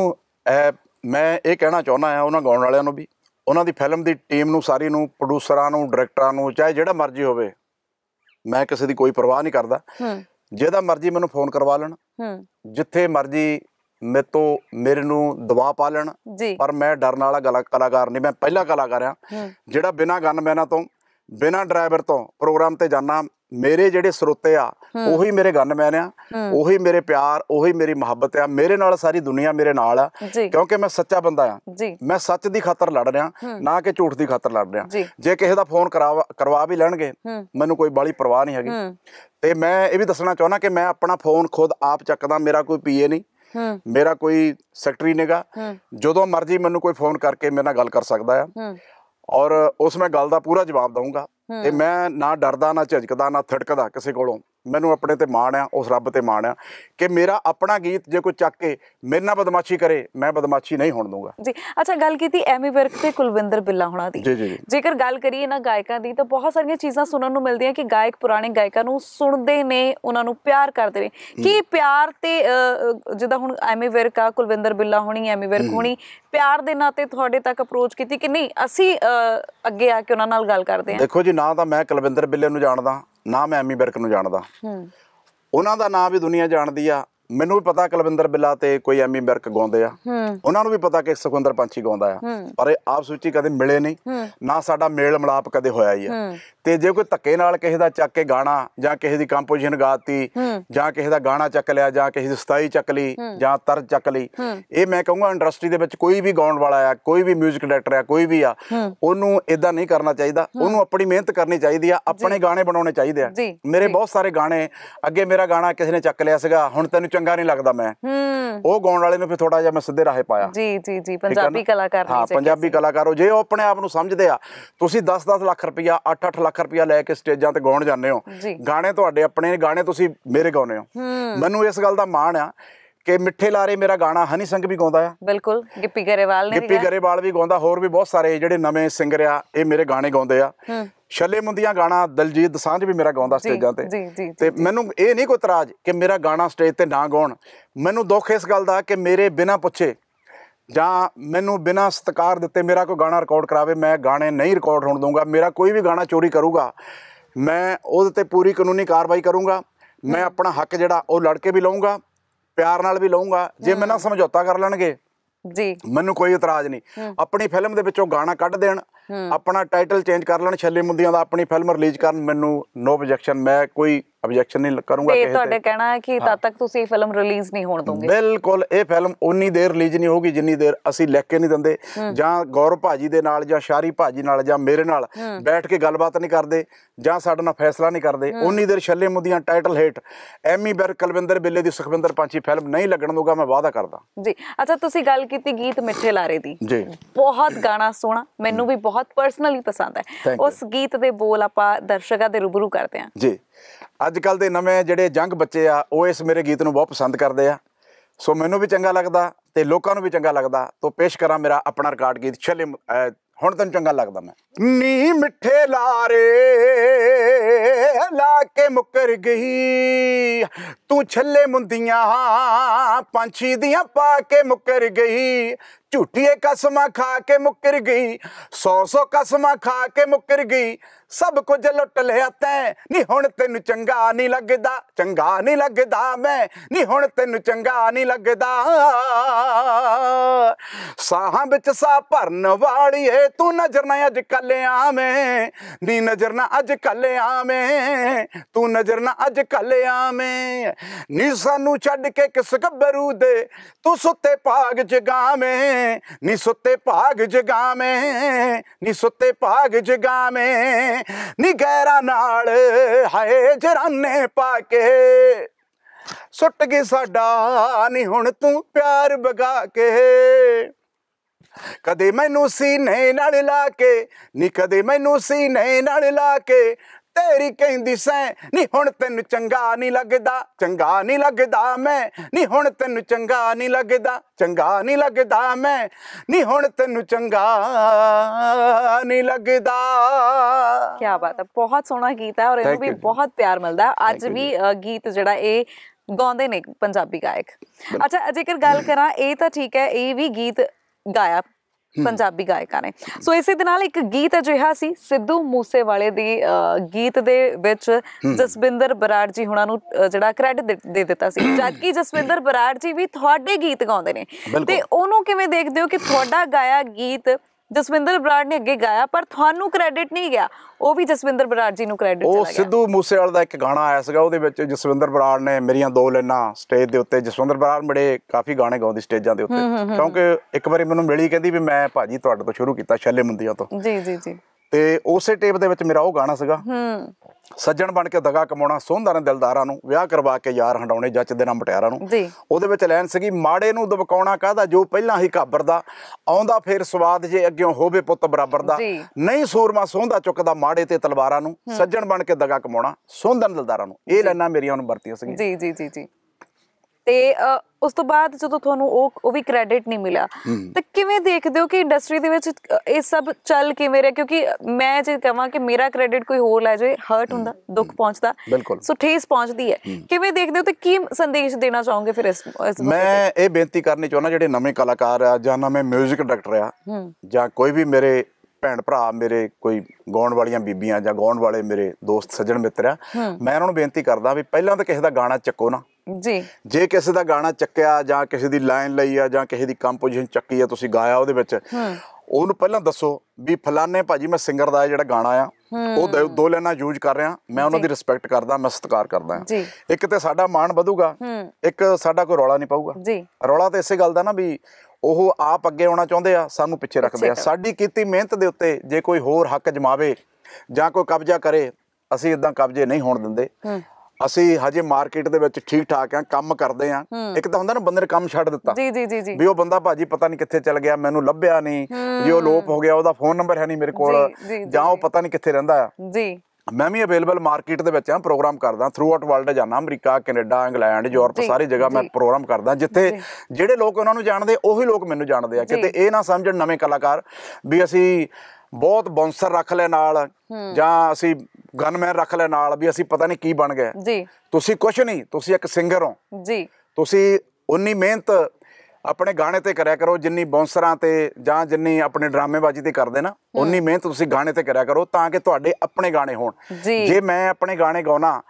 ਐ ਮੈਂ ਇਹ ਕਹਿਣਾ ਚਾਹੁੰਦਾ ਆ ਉਹਨਾਂ ਗਾਉਣ ਵਾਲਿਆਂ ਨੂੰ ਵੀ ਉਹਨਾਂ ਦੀ ਫਿਲਮ ਦੀ ਟੀਮ ਨੂੰ ਸਾਰੀ ਨੂੰ ਪ੍ਰੋਡਿਊਸਰਾਂ ਨੂੰ ਡਾਇਰੈਕਟਰਾਂ ਨੂੰ ਚਾਹੇ ਜਿਹੜਾ ਮਰਜ਼ੀ ਹੋਵੇ ਮੈਂ ਕਿਸੇ ਦੀ ਕੋਈ ਪਰਵਾਹ ਨਹੀਂ ਕਰਦਾ ਹੂੰ ਜਿਹਦਾ ਮਰਜ਼ੀ ਮੈਨੂੰ ਫੋਨ ਕਰਵਾ ਲੈਣ ਹੂੰ ਜਿੱਥੇ ਮਰਜ਼ੀ ਮੇ ਤੋਂ ਮੇਰੇ ਨੂੰ ਦਬਾਅ ਪਾ ਲੈਣ ਪਰ ਮੈਂ ਡਰਨ ਵਾਲਾ ਕਲਾਕਾਰ ਨਹੀਂ ਮੈਂ ਪਹਿਲਾ ਕਲਾਕਾਰ ਆ ਜਿਹੜਾ ਬਿਨਾ ਮੈਨਾਂ ਤੋਂ ਬਿਨਾ ਡਰਾਈਵਰ ਤੋਂ ਪ੍ਰੋਗਰਾਮ ਤੇ ਜਾਣਾ ਮੇਰੇ ਜਿਹੜੇ ਸਰੋਤੇ ਆ ਉਹੀ ਮੇਰੇ ਗਨਮੈਨ ਆ ਉਹੀ ਮੇਰੇ ਪਿਆਰ ਉਹੀ ਮੇਰੀ ਮੁਹੱਬਤ ਆ ਮੇਰੇ ਨਾਲ ਸਾਰੀ ਦੁਨੀਆ ਮੇਰੇ ਨਾਲ ਆ ਕਿਉਂਕਿ ਮੈਂ ਸੱਚਾ ਬੰਦਾ ਆ ਮੈਂ ਸੱਚ ਦੀ ਖਾਤਰ ਲੜ ਰਿਹਾ ਨਾ ਕਿ ਝੂਠ ਦੀ ਖਾਤਰ ਲੜ ਰਿਹਾ ਜੇ ਕਿਸੇ ਦਾ ਫੋਨ ਕਰਵਾ ਵੀ ਲੈਣਗੇ ਮੈਨੂੰ ਕੋਈ ਬਾਲੀ ਪਰਵਾਹ ਨਹੀਂ ਹੈਗੀ ਤੇ ਮੈਂ ਇਹ ਵੀ ਦੱਸਣਾ ਚਾਹੁੰਦਾ ਕਿ ਮੈਂ ਆਪਣਾ ਫੋਨ ਖੁਦ ਆਪ ਚੱਕਦਾ ਮੇਰਾ ਕੋਈ ਪੀਏ ਨਹੀਂ ਮੇਰਾ ਕੋਈ ਸੈਕਟਰੀ ਨੇਗਾ ਜਦੋਂ ਮਰਜ਼ੀ ਮੈਨੂੰ ਕੋਈ ਫੋਨ ਕਰਕੇ ਮੇਰੇ ਨਾਲ ਗੱਲ ਕਰ ਸਕਦਾ ਆ ਔਰ ਉਸ ਮੈਂ ਗੱਲ ਦਾ ਪੂਰਾ ਜਵਾਬ ਦਊਂਗਾ ਤੇ ਮੈਂ ਨਾ ਡਰਦਾ ਨਾ ਝਿਜਕਦਾ ਨਾ ਥੜਕਦਾ ਕਿਸੇ ਕੋਲੋਂ ਮੈਨੂੰ ਆਪਣੇ ਤੇ ਮਾਣ ਆ ਉਸ ਰੱਬ ਤੇ ਮਾਣ ਆ ਕਿ ਮੇਰਾ ਆਪਣਾ ਗੀਤ ਜੇ ਕੋਈ ਚੱਕ ਕੇ ਮੇਰੇ ਨਾਲ ਬਦਮਾਸ਼ੀ ਕਰੇ ਮੈਂ ਬਦਮਾਸ਼ੀ ਨਹੀਂ ਹੋਣ ਦੂੰਗਾ ਜੀ ਅੱਛਾ ਗੱਲ ਕੀਤੀ ਐਮੀ ਵਿਰਕ ਤੇ ਕੁਲਵਿੰਦਰ ਬਿੱਲਾ ਹੋਣਾ ਦੀ ਜੀ ਜੀ ਜੇਕਰ ਗੱਲ ਕਰੀਏ ਨਾ ਗਾਇਕਾਂ ਦੀ ਤਾਂ ਬਹੁਤ ਸਾਰੀਆਂ ਚੀਜ਼ਾਂ ਸੁਣਨ ਨੂੰ ਮਿਲਦੀਆਂ ਕਿ ਗਾਇਕ ਪੁਰਾਣੇ ਗਾਇਕਾਂ ਨੂੰ ਸੁਣਦੇ ਨੇ ਉਹਨਾਂ ਨੂੰ ਪਿਆਰ ਕਰਦੇ ਨੇ ਕੀ ਪਿਆਰ ਤੇ ਜਿੱਦਾਂ ਹੁਣ ਐਮੀ ਵਿਰਕ ਆ ਕੁਲਵਿੰਦਰ ਬਿੱਲਾ ਹੋਣੀ ਐਮੀ ਵਿਰਕ ਹੋਣੀ ਪਿਆਰ ਦੇ ਨਾਤੇ ਤੁਹਾਡੇ ਤੱਕ ਅਪਰੋਚ ਕੀਤੀ ਕਿ ਨਹੀਂ ਅਸੀਂ ਅੱਗੇ ਆ ਕੇ ਉਹਨਾਂ ਨਾਲ ਗੱਲ ਕਰਦੇ ਹਾਂ ਦੇਖੋ ਜੀ ਨਾ ਤਾਂ ਮੈਂ ਕੁਲਵਿੰਦਰ ਬਿੱਲੇ ਨੂੰ ਜਾਣਦਾ ਨਾ ਮੈਂ ਐਮੀ ਬਰਕ ਨੂੰ ਜਾਣਦਾ ਹੂੰ ਉਹਨਾਂ ਦਾ ਨਾਮ ਵੀ ਦੁਨੀਆ ਜਾਣਦੀ ਆ ਮੈਨੂੰ ਵੀ ਪਤਾ ਕਲਵਿੰਦਰ ਬਿੱਲਾ ਤੇ ਕੋਈ ਐਮੀ ਮਿਰਕ ਗਾਉਂਦੇ ਆ ਉਹਨਾਂ ਨੂੰ ਵੀ ਪਤਾ ਕਿ ਸੁਖਵਿੰਦਰ ਪੰਛੀ ਗਾਉਂਦਾ ਆ ਪਰ ਇਹ ਆਪ ਸੂਚੀ ਕਦੇ ਮਿਲੇ ਨਹੀਂ ਨਾ ਸਾਡਾ ਮੇਲ ਮਲਾਪ ਕਦੇ ਹੋਇਆ ਹੀ ਆ ਤੇ ਜੇ ਕੋਈ ਧੱਕੇ ਨਾਲ ਕਿਸੇ ਦਾ ਚੱਕ ਕੇ ਗਾਣਾ ਜਾਂ ਕਿਸੇ ਦੀ ਕੰਪੋਜੀਸ਼ਨ ਗਾਤੀ ਜਾਂ ਕਿਸੇ ਦਾ ਗਾਣਾ ਚੱਕ ਲਿਆ ਜਾਂ ਕਿਸੇ ਦੀ ਸਤਾਈ ਚੱਕ ਲਈ ਜਾਂ ਤਰ ਚੱਕ ਲਈ ਇਹ ਮੈਂ ਕਹੂੰਗਾ ਇੰਡਸਟਰੀ ਦੇ ਵਿੱਚ ਕੋਈ ਵੀ ਗਾਉਣ ਵਾਲਾ ਆ ਕੋਈ ਵੀ 뮤직 ਡਾਇਰੈਕਟਰ ਆ ਕੋਈ ਵੀ ਆ ਉਹਨੂੰ ਇਦਾਂ ਨਹੀਂ ਕਰਨਾ ਚਾਹੀਦਾ ਉਹਨੂੰ ਆਪਣੀ ਮਿਹਨਤ ਕਰਨੀ ਚਾਹੀਦੀ ਆ ਆਪਣੇ ਗਾਣੇ ਬਣਾਉਣੇ ਚਾਹੀਦੇ ਆ ਮੇਰੇ ਬਹੁਤ ਸਾਰੇ ਗਾਣੇ ਅੱਗੇ ਮੇਰਾ ਗਾਣਾ ਕਿਸੇ ਨੇ ਚੱਕ ਲਿਆ ਸੀਗਾ ਹੁਣ ਤੈਨੂੰ ਚੰਗਾ ਨਹੀਂ ਲੱਗਦਾ ਮੈਂ ਉਹ ਗਾਉਣ ਵਾਲੇ ਨੂੰ ਫਿਰ ਥੋੜਾ ਜਿਹਾ ਮੈਂ ਸਿੱਧੇ ਰਾਹੇ ਪਾਇਆ ਜੀ ਜੀ ਜੀ ਪੰਜਾਬੀ ਕਲਾਕਾਰ ਹਾਂ ਪੰਜਾਬੀ ਕਲਾਕਾਰ ਉਹ ਜੇ ਉਹ ਆਪਣੇ ਆਪ ਨੂੰ ਸਮਝਦੇ ਆ ਤੁਸੀਂ 10-10 ਲੱਖ ਰੁਪਇਆ 8-8 ਲੱਖ ਰੁਪਇਆ ਲੈ ਕੇ ਸਟੇਜਾਂ ਤੇ ਗਾਉਣ ਜਾਂਦੇ ਹੋ ਗਾਣੇ ਤੁਹਾਡੇ ਆਪਣੇ ਗਾਣੇ ਤੁਸੀਂ ਮੇਰੇ ਗਾਉਨੇ ਹੋ ਮੈਨੂੰ ਇਸ ਗੱਲ ਦਾ ਮਾਣ ਆ ਕਿ ਮਿੱਠੇ ਲਾਰੇ ਮੇਰਾ ਗਾਣਾ ਹਨੀ ਸਿੰਘ ਵੀ ਗਾਉਂਦਾ ਆ ਬਿਲਕੁਲ ਗਿੱਪੀ ਗਰੇਵਾਲ ਨੇ ਵੀ ਗਿੱਪੀ ਗਰੇਵਾਲ ਵੀ ਗਾਉਂਦਾ ਹੋਰ ਵੀ ਬਹੁਤ ਸਾਰੇ ਜਿਹੜੇ ਨਵੇਂ ਸਿੰਗਰ ਆ ਇਹ ਮੇਰੇ ਗਾਣੇ ਗਾਉਂਦੇ ਆ ਛੱਲੇ ਮੁੰਦੀਆਂ ਗਾਣਾ ਦਲਜੀਤ ਦਸਾਂਝ ਵੀ ਮੇਰਾ ਗਾਉਂਦਾ ਸਟੇਜਾਂ ਤੇ ਤੇ ਮੈਨੂੰ ਇਹ ਨਹੀਂ ਕੋਈ ਇਤਰਾਜ਼ ਕਿ ਮੇਰਾ ਗਾਣਾ ਸਟੇਜ ਤੇ ਨਾ ਗਾਉਣ ਮੈਨੂੰ ਦੁੱਖ ਇਸ ਗੱਲ ਦਾ ਕਿ ਮੇਰੇ ਬਿਨਾ ਪੁੱਛੇ ਜਾਂ ਮੈਨੂੰ ਬਿਨਾ ਸਤਕਾਰ ਦਿੱਤੇ ਮੇਰਾ ਕੋਈ ਗਾਣਾ ਰਿਕਾਰਡ ਕਰਾਵੇ ਮੈਂ ਗਾਣੇ ਨਹੀਂ ਰਿਕਾਰਡ ਹੋਣ ਦੂੰਗਾ ਮੇਰਾ ਕੋਈ ਵੀ ਗਾਣਾ ਚੋਰੀ ਕਰੂਗਾ ਮੈਂ ਉਹਦੇ ਤੇ ਪੂਰੀ ਕਾਨੂੰਨੀ ਕਾਰਵਾਈ ਕਰੂੰਗਾ ਮੈਂ ਆਪਣਾ ਹੱਕ ਜਿਹੜਾ ਉਹ ਲੜ ਕੇ ਵੀ ਲਵਾਂਗਾ ਪਿਆਰ ਨਾਲ ਵੀ ਲਵਾਂਗਾ ਜੇ ਮੈਂ ਨਾਲ ਸਮਝੌਤਾ ਕਰ ਲੈਣਗੇ ਜੀ ਮੈਨੂੰ ਕੋਈ ਇਤਰਾਜ਼ ਨਹੀਂ ਆਪਣੀ ਫਿਲਮ ਦੇ ਵਿੱਚੋਂ ਗਾਣਾ ਕੱਢ ਦੇਣ ਆਪਣਾ ਟਾਈਟਲ ਚੇਂਜ ਕਰ ਲੈਣ ਛੱਲੇ ਮੁੰਦੀਆਂ ਦਾ ਆਪਣੀ ਫਿਲਮ ਰਿਲੀਜ਼ ਕਰਨ ਮੈਨੂੰ ਨੋ ਆਬਜੈਕਸ਼ਨ ਮੈਂ ਕੋਈ ਆਬਜੈਕਸ਼ਨ ਨਹੀਂ ਕਰੂੰਗਾ ਇਹ ਤੁਹਾਡੇ ਕਹਿਣਾ ਹੈ ਕਿ ਤਦ ਤੱਕ ਤੁਸੀਂ ਫਿਲਮ ਰਿਲੀਜ਼ ਨਹੀਂ ਹੋਣ ਦੋਗੇ ਬਿਲਕੁਲ ਇਹ ਫਿਲਮ ਉਨੀ ਦੇਰ ਰਿਲੀਜ਼ ਨਹੀਂ ਹੋਗੀ ਜਿੰਨੀ ਦੇਰ ਅਸੀਂ ਲਿਖ ਕੇ ਨਹੀਂ ਦਿੰਦੇ ਜਾਂ ਗੌਰਵ ਭਾਜੀ ਦੇ ਨਾਲ ਜਾਂ ਸ਼ਾਰੀ ਭਾਜੀ ਨਾਲ ਜਾਂ ਮੇਰੇ ਨਾਲ ਬੈਠ ਕੇ ਗੱਲਬਾਤ ਨਹੀਂ ਕਰਦੇ ਜਾਂ ਸਾਡੇ ਨਾਲ ਫੈਸਲਾ ਨਹੀਂ ਕਰਦੇ ਉਨੀ ਦੇਰ ਛੱਲੇ ਮੁੱਦੀਆਂ ਟਾਈਟਲ ਹੇਟ ਐਮੀ ਬਰ ਕਲਵਿੰਦਰ ਬਿੱਲੇ ਦੀ ਸੁਖਵਿੰਦਰ ਪਾਂਚੀ ਫਿਲਮ ਨਹੀਂ ਲੱਗਣ ਦੋਗਾ ਮੈਂ ਵਾਅਦਾ ਕਰਦਾ ਜੀ ਅੱਛਾ ਤੁਸੀਂ ਗੱਲ ਕੀਤੀ ਗੀਤ ਮਿੱਠੇ ਲਾਰੇ ਦੀ ਜੀ ਬਹੁਤ ਗਾਣਾ ਸੋਹਣਾ ਮੈਨੂੰ ਵੀ ਬਹੁਤ ਪਰਸਨਲੀ ਪਸੰਦ ਹੈ ਉਸ ਗੀਤ ਦੇ ਬੋਲ ਆਪਾਂ ਦਰਸ਼ਕਾਂ ਦੇ ਰੂਬਰੂ ਕਰਦੇ ਹਾਂ ਜੀ ਅੱਜ ਕੱਲ ਦੇ ਨਵੇਂ ਜਿਹੜੇ ਜੰਗ ਬੱਚੇ ਆ ਉਹ ਇਸ ਮੇਰੇ ਗੀਤ ਨੂੰ ਬਹੁਤ ਪਸੰਦ ਕਰਦੇ ਆ ਸੋ ਮੈਨੂੰ ਵੀ ਚੰਗਾ ਲੱਗਦਾ ਤੇ ਲੋਕਾਂ ਨੂੰ ਵੀ ਚੰਗਾ ਲੱਗਦਾ ਤੋਂ ਪੇਸ਼ ਕਰਾਂ ਮੇਰਾ ਆਪਣਾ ਰਿਕਾਰਡ ਗੀਤ ਛੱਲੇ ਹੁਣ ਤੈਨੂੰ ਚੰਗਾ ਲੱਗਦਾ ਮੈਂ ਨੀ ਮਿੱਠੇ ਲਾਰੇ ਲਾ ਕੇ ਮੁਕਰ ਗਈ ਤੂੰ ਛੱਲੇ ਮੁੰਦੀਆਂ ਪੰਛੀ ਦੀਆਂ ਪਾ ਕੇ ਮੁਕਰ ਗਈ ਝੂਠੀਏ ਕਸਮਾਂ ਖਾ ਕੇ ਮੁਕਰ ਗਈ ਸੌ ਸੌ ਕਸਮਾਂ ਖਾ ਕੇ ਮੁਕਰ ਗਈ ਸਭ ਕੁਝ ਲੁੱਟ ਲਿਆ ਤੈਂ ਨਹੀਂ ਹੁਣ ਤੈਨੂੰ ਚੰਗਾ ਨਹੀਂ ਲੱਗਦਾ ਚੰਗਾ ਨਹੀਂ ਲੱਗਦਾ ਮੈਂ ਨਹੀਂ ਹੁਣ ਤੈਨੂੰ ਚੰਗਾ ਨਹੀਂ ਲੱਗਦਾ ਸਾਹਾਂ ਵਿੱਚ ਸਾ ਭਰਨ ਵਾਲੀ ਏ ਤੂੰ ਨਜ਼ਰ ਨਾ ਅੱਜ ਕੱਲ ਆਵੇਂ ਨੀ ਨਜ਼ਰ ਨਾ ਅੱਜ ਕੱਲ ਆਵੇਂ ਤੂੰ ਨਜ਼ਰ ਨਾ ਅੱਜ ਕੱਲ ਆਵੇਂ ਨੀ ਸਾਨੂੰ ਛੱਡ ਕੇ ਕਿਸ ਗੱਬਰੂ ਦੇ ਤੂੰ ਸੁੱਤੇ ਭਾਗ ਜਗਾਵੇਂ ਨੀ ਸੁੱਤੇ ਭਾਗ ਜਗਾਵੇਂ ਨੀ ਸੁੱਤੇ ਭਾਗ ਜਗਾਵੇਂ ਨਿਗਹਿਰਾ ਨਾਲ ਹਾਏ ਜਰਾਨੇ ਪਾ ਕੇ ਸੁੱਟ ਗਈ ਸਾਡਾ ਨੀ ਹੁਣ ਤੂੰ ਪਿਆਰ ਬਗਾ ਕੇ ਕਦੇ ਮੈਨੂੰ ਸੀਨੇ ਨਾਲ ਲਾ ਕੇ ਨੀ ਕਦੇ ਮੈਨੂੰ ਸੀਨੇ ਨਾਲ ਲਾ ਕੇ तेरी कहती सै नी हूं तेन चंगा नहीं लगता चंगा नहीं लगता मैं नी हूं तेन चंगा नहीं लगता चंगा नहीं लगता मैं नी हूं तेन चंगा नहीं लगता क्या बात है बहुत सोहना गीत है और इन भी बहुत प्यार मिलता है अज भी गीत जरा गाँवे ने पंजाबी गायक अच्छा जेकर गल करा ये तो ठीक है ये भी गीत गाया ਪੰਜਾਬੀ ਗਾਇਕਾਂ ਨੇ ਸੋ ਇਸੇ ਦੇ ਨਾਲ ਇੱਕ ਗੀਤ ਅਜਿਹਾ ਸੀ ਸਿੱਧੂ ਮੂਸੇਵਾਲੇ ਦੀ ਗੀਤ ਦੇ ਵਿੱਚ ਜਸਵਿੰਦਰ ਬਰਾੜ ਜੀ ਹੁਣਾਂ ਨੂੰ ਜਿਹੜਾ ਕ੍ਰੈਡਿਟ ਦੇ ਦਿੱਤਾ ਸੀ ਕਿ ਜਸਵਿੰਦਰ ਬਰਾੜ ਜੀ ਵੀ ਤੁਹਾਡੇ ਗੀਤ ਗਾਉਂਦੇ ਨੇ ਤੇ ਉਹਨੂੰ ਕਿਵੇਂ ਦੇਖਦੇ ਹੋ ਕਿ ਤੁਹਾਡਾ ਗਾਇਆ ਗੀਤ ਜਸਵਿੰਦਰ ਬਰਾੜ ਨੇ ਅੱਗੇ ਗਾਇਆ ਪਰ ਤੁਹਾਨੂੰ ਕ੍ਰੈਡਿਟ ਨਹੀਂ ਗਿਆ ਉਹ ਵੀ ਜਸਵਿੰਦਰ ਬਰਾੜ ਜੀ ਨੂੰ ਕ੍ਰੈਡਿਟ ਚਲਾ ਗਿਆ ਉਹ ਸਿੱਧੂ ਮੂਸੇਵਾਲ ਦਾ ਇੱਕ ਗਾਣਾ ਆਇਆ ਸੀਗਾ ਉਹਦੇ ਵਿੱਚ ਜਸਵਿੰਦਰ ਬਰਾੜ ਨੇ ਮੇਰੀਆਂ ਦੋ ਲੈਣਾ ਸਟੇਜ ਦੇ ਉੱਤੇ ਜਸਵਿੰਦਰ ਬਰਾੜ ਮੜੇ ਕਾਫੀ ਗਾਣੇ ਗਾਉਂਦੀ ਸਟੇਜਾਂ ਦੇ ਉੱਤੇ ਕਿਉਂਕਿ ਇੱਕ ਵਾਰੀ ਮੈਨੂੰ ਮਿਲੀ ਕਹਿੰਦੀ ਵੀ ਮੈਂ ਭਾਜੀ ਤੁਹਾਡੇ ਤੋਂ ਸ਼ੁਰੂ ਕੀਤਾ ਛੱਲੇ ਮੁੰਦੀਆਂ ਤੋਂ ਜੀ ਜੀ ਜੀ ਤੇ ਉਸੇ ਟੇਪ ਦੇ ਵਿੱਚ ਮੇਰਾ ਉਹ ਗਾਣਾ ਸੀਗਾ ਹੂੰ ਸੱਜਣ ਬਣ ਕੇ ਦਗਾ ਕਮਾਉਣਾ ਸੋਹਣਦਾਰਾਂ ਦਿਲਦਾਰਾਂ ਨੂੰ ਵਿਆਹ ਕਰਵਾ ਕੇ ਯਾਰ ਹੰਡਾਉਣੇ ਜੱਜ ਦੇ ਨਾਮ ਮਟਿਆਰਾਂ ਨੂੰ ਜੀ ਉਹਦੇ ਵਿੱਚ ਲੈਣ ਸੀਗੀ ਮਾੜੇ ਨੂੰ ਦਬਕਾਉਣਾ ਕਾਹਦਾ ਜੋ ਪਹਿਲਾਂ ਹੀ ਕਾਬਰ ਦਾ ਆਉਂਦਾ ਫੇਰ ਸਵਾਦ ਜੇ ਅੱਗਿਓਂ ਹੋਵੇ ਪੁੱਤ ਬਰਾਬਰ ਦਾ ਨਹੀਂ ਸੂਰਮਾ ਸੋਹੰਦਾ ਚੁੱਕਦਾ ਮਾੜੇ ਤੇ ਤਲਵਾਰਾਂ ਨੂੰ ਸੱਜਣ ਬਣ ਕੇ ਦਗਾ ਕਮਾਉਣਾ ਸੋਹਣਦਾਰਾਂ ਦਿਲਦਾਰਾਂ ਨੂੰ ਇਹ ਲੈਣਾ ਮੇਰੀਆਂ ਹੁਣ ਵਰਤੀਆਂ ਸੀਗੀਆਂ ਜੀ ਜੀ ਜੀ ਜੀ ਤੇ ਉਸ ਤੋਂ ਬਾਅਦ ਜਦੋਂ ਤੁਹਾਨੂੰ ਉਹ ਉਹ ਵੀ ਕ੍ਰੈਡਿਟ ਨਹੀਂ ਮਿਲਿਆ ਤਾਂ ਕਿਵੇਂ ਦੇਖਦੇ ਹੋ ਕਿ ਇੰਡਸਟਰੀ ਦੇ ਵਿੱਚ ਇਹ ਸਭ ਚੱਲ ਕਿਵੇਂ ਰਿਹਾ ਕਿਉਂਕਿ ਮੈਂ ਜੇ ਕਹਾਂ ਕਿ ਮੇਰਾ ਕ੍ਰੈਡਿਟ ਕੋਈ ਹੋਰ ਲੈ ਜਾਵੇ ਹਰਟ ਹੁੰਦਾ ਦੁੱਖ ਪਹੁੰਚਦਾ ਸੋ ਠੇਸ ਪਹੁੰਚਦੀ ਹੈ ਕਿਵੇਂ ਦੇਖਦੇ ਹੋ ਤੇ ਕੀ ਸੰਦੇਸ਼ ਦੇਣਾ ਚਾਹੋਗੇ ਫਿਰ ਇਸ ਮੈਂ ਇਹ ਬੇਨਤੀ ਕਰਨੀ ਚਾਹੁੰਦਾ ਜਿਹੜੇ ਨਵੇਂ ਕਲਾਕਾਰ ਆ ਜਾਂ ਨਵੇਂ 뮤직 ਡਾਇਰੈਕਟਰ ਆ ਜਾਂ ਕੋਈ ਵੀ ਮੇਰੇ ਭੈਣ ਭਰਾ ਮੇਰੇ ਕੋਈ ਗਾਉਣ ਵਾਲੀਆਂ ਬੀਬੀਆਂ ਜਾਂ ਗਾਉਣ ਵਾਲੇ ਮੇਰੇ ਦੋਸਤ ਸੱਜਣ ਮਿੱਤਰ ਆ ਮੈਂ ਉਹਨਾਂ ਨੂੰ ਬੇਨਤੀ ਕਰਦਾ ਵੀ ਪਹਿਲਾਂ ਤਾਂ ਕਿਸੇ ਦਾ ਗਾਣਾ ਚੱਕੋ ਨਾ ਜੀ ਜੇ ਕਿਸੇ ਦਾ ਗਾਣਾ ਚੱਕਿਆ ਜਾਂ ਕਿਸੇ ਦੀ ਲਾਈਨ ਲਈ ਆ ਜਾਂ ਕਿਸੇ ਦੀ ਕੰਪੋਜੀਸ਼ਨ ਚੱਕੀ ਆ ਤੁਸੀਂ ਗਾਇਆ ਉਹਦੇ ਵਿੱਚ ਉਹਨੂੰ ਪਹਿਲਾਂ ਦੱਸੋ ਵੀ ਫਲਾਣੇ ਭਾਜੀ ਮੈਂ ਸਿੰਗਰ ਦਾ ਜਿਹੜਾ ਗਾਣਾ ਆ ਉਹ ਦੋ ਲੈਣਾ ਯੂਜ਼ ਕਰ ਰਿਹਾ ਮੈਂ ਉਹਨਾਂ ਦੀ ਰਿਸਪੈਕਟ ਕਰਦਾ ਮੈਂ ਸਤਿਕਾਰ ਕਰਦਾ ਇੱਕ ਤੇ ਸਾਡਾ ਮਾਣ ਵਧੂਗਾ ਇੱਕ ਸਾਡਾ ਕੋਈ ਰੌਲਾ ਨਹੀਂ ਪਾਊਗਾ ਜੀ ਰੌਲਾ ਤਾਂ ਇਸੇ ਗੱਲ ਦਾ ਨਾ ਵੀ ਉਹ ਆਪ ਅੱਗੇ ਆਉਣਾ ਚਾਹੁੰਦੇ ਆ ਸਾਨੂੰ ਪਿੱਛੇ ਰੱਖਦੇ ਆ ਸਾਡੀ ਕੀਤੀ ਮਿਹਨਤ ਦੇ ਉੱਤੇ ਜੇ ਕੋਈ ਹੋਰ ਹੱਕ ਜਮਾਵੇ ਜਾਂ ਕੋਈ ਕਬਜ਼ਾ ਕਰੇ ਅਸੀਂ ਇਦਾਂ ਕਬਜ਼ੇ ਨਹੀਂ ਹੋਣ ਦਿੰਦੇ ਅਸੀਂ ਹਜੇ ਮਾਰਕੀਟ ਦੇ ਵਿੱਚ ਠੀਕ ਠਾਕ ਆ ਕੰਮ ਕਰਦੇ ਆ ਇੱਕ ਤਾਂ ਹੁੰਦਾ ਨਾ ਬੰਦੇ ਨੇ ਕੰਮ ਛੱਡ ਦਿੱਤਾ ਜੀ ਜੀ ਜੀ ਵੀ ਉਹ ਬੰਦਾ ਭਾਜੀ ਪਤਾ ਨਹੀਂ ਕਿੱਥੇ ਚਲ ਗਿਆ ਮੈਨੂੰ ਲੱਭਿਆ ਨਹੀਂ ਜੇ ਉਹ ਲੋਪ ਹੋ ਗਿਆ ਉਹਦਾ ਫੋਨ ਨੰਬਰ ਹੈ ਨਹੀਂ ਮੇਰੇ ਕੋਲ ਜਾਂ ਉਹ ਪਤਾ ਨਹੀਂ ਕਿੱਥੇ ਰਹਿੰਦਾ ਆ ਜੀ ਮੈਂ ਵੀ ਅਵੇਲੇਬਲ ਮਾਰਕੀਟ ਦੇ ਵਿੱਚ ਆ ਪ੍ਰੋਗਰਾਮ ਕਰਦਾ ਥਰੂ ਆਊਟ ਵਰਲਡ ਜਾਣਾ ਅਮਰੀਕਾ ਕੈਨੇਡਾ ਇੰਗਲੈਂਡ ਯੂਰਪ ਸਾਰੀ ਜਗ੍ਹਾ ਮੈਂ ਪ੍ਰੋਗਰਾਮ ਕਰਦਾ ਜਿੱਥੇ ਜਿਹੜੇ ਲੋਕ ਉਹਨਾਂ ਨੂੰ ਜਾਣਦੇ ਉਹੀ ਲੋਕ ਮੈਨੂੰ ਜਾਣਦੇ ਆ ਕਿਤੇ ਇਹ ਨਾ ਸਮਝਣ ਨਵੇਂ ਕਲਾਕਾਰ ਵੀ ਅਸੀਂ ਬਹੁਤ ਬੌਂਸਰ ਰੱਖ ਲੈ ਨਾਲ ਜਾਂ ਅਸੀਂ ਗਨਮੈਨ ਰੱਖ ਲੈ ਨਾਲ ਵੀ ਅਸੀਂ ਪਤਾ ਨਹੀਂ ਕੀ ਬਣ ਗਏ ਜੀ ਤੁਸੀਂ ਕੁਝ ਨਹੀਂ ਤੁਸੀਂ ਇੱਕ ਸਿੰਗਰ ਹੋ ਜੀ ਤੁਸੀਂ ਉਨੀ ਮਿਹਨਤ ਆਪਣੇ ਗਾਣੇ ਤੇ ਕਰਿਆ ਕਰੋ ਜਿੰਨੀ ਬੌਂਸਰਾਂ ਤੇ ਜਾਂ ਜਿੰਨੀ ਆਪਣੇ ਡਰਾਮੇਬਾਜ਼ੀ ਤੇ ਕਰਦੇ ਨਾ ਉਨੀ ਮਿਹਨਤ ਤੁਸੀਂ ਗਾਣੇ ਤੇ ਕਰਿਆ ਕਰੋ ਤਾਂ ਕਿ ਤੁਹਾਡੇ ਆਪਣੇ ਗਾਣੇ ਹੋਣ ਜੇ ਮੈਂ ਆਪਣੇ ਗਾਣੇ ਗਾਉਣਾ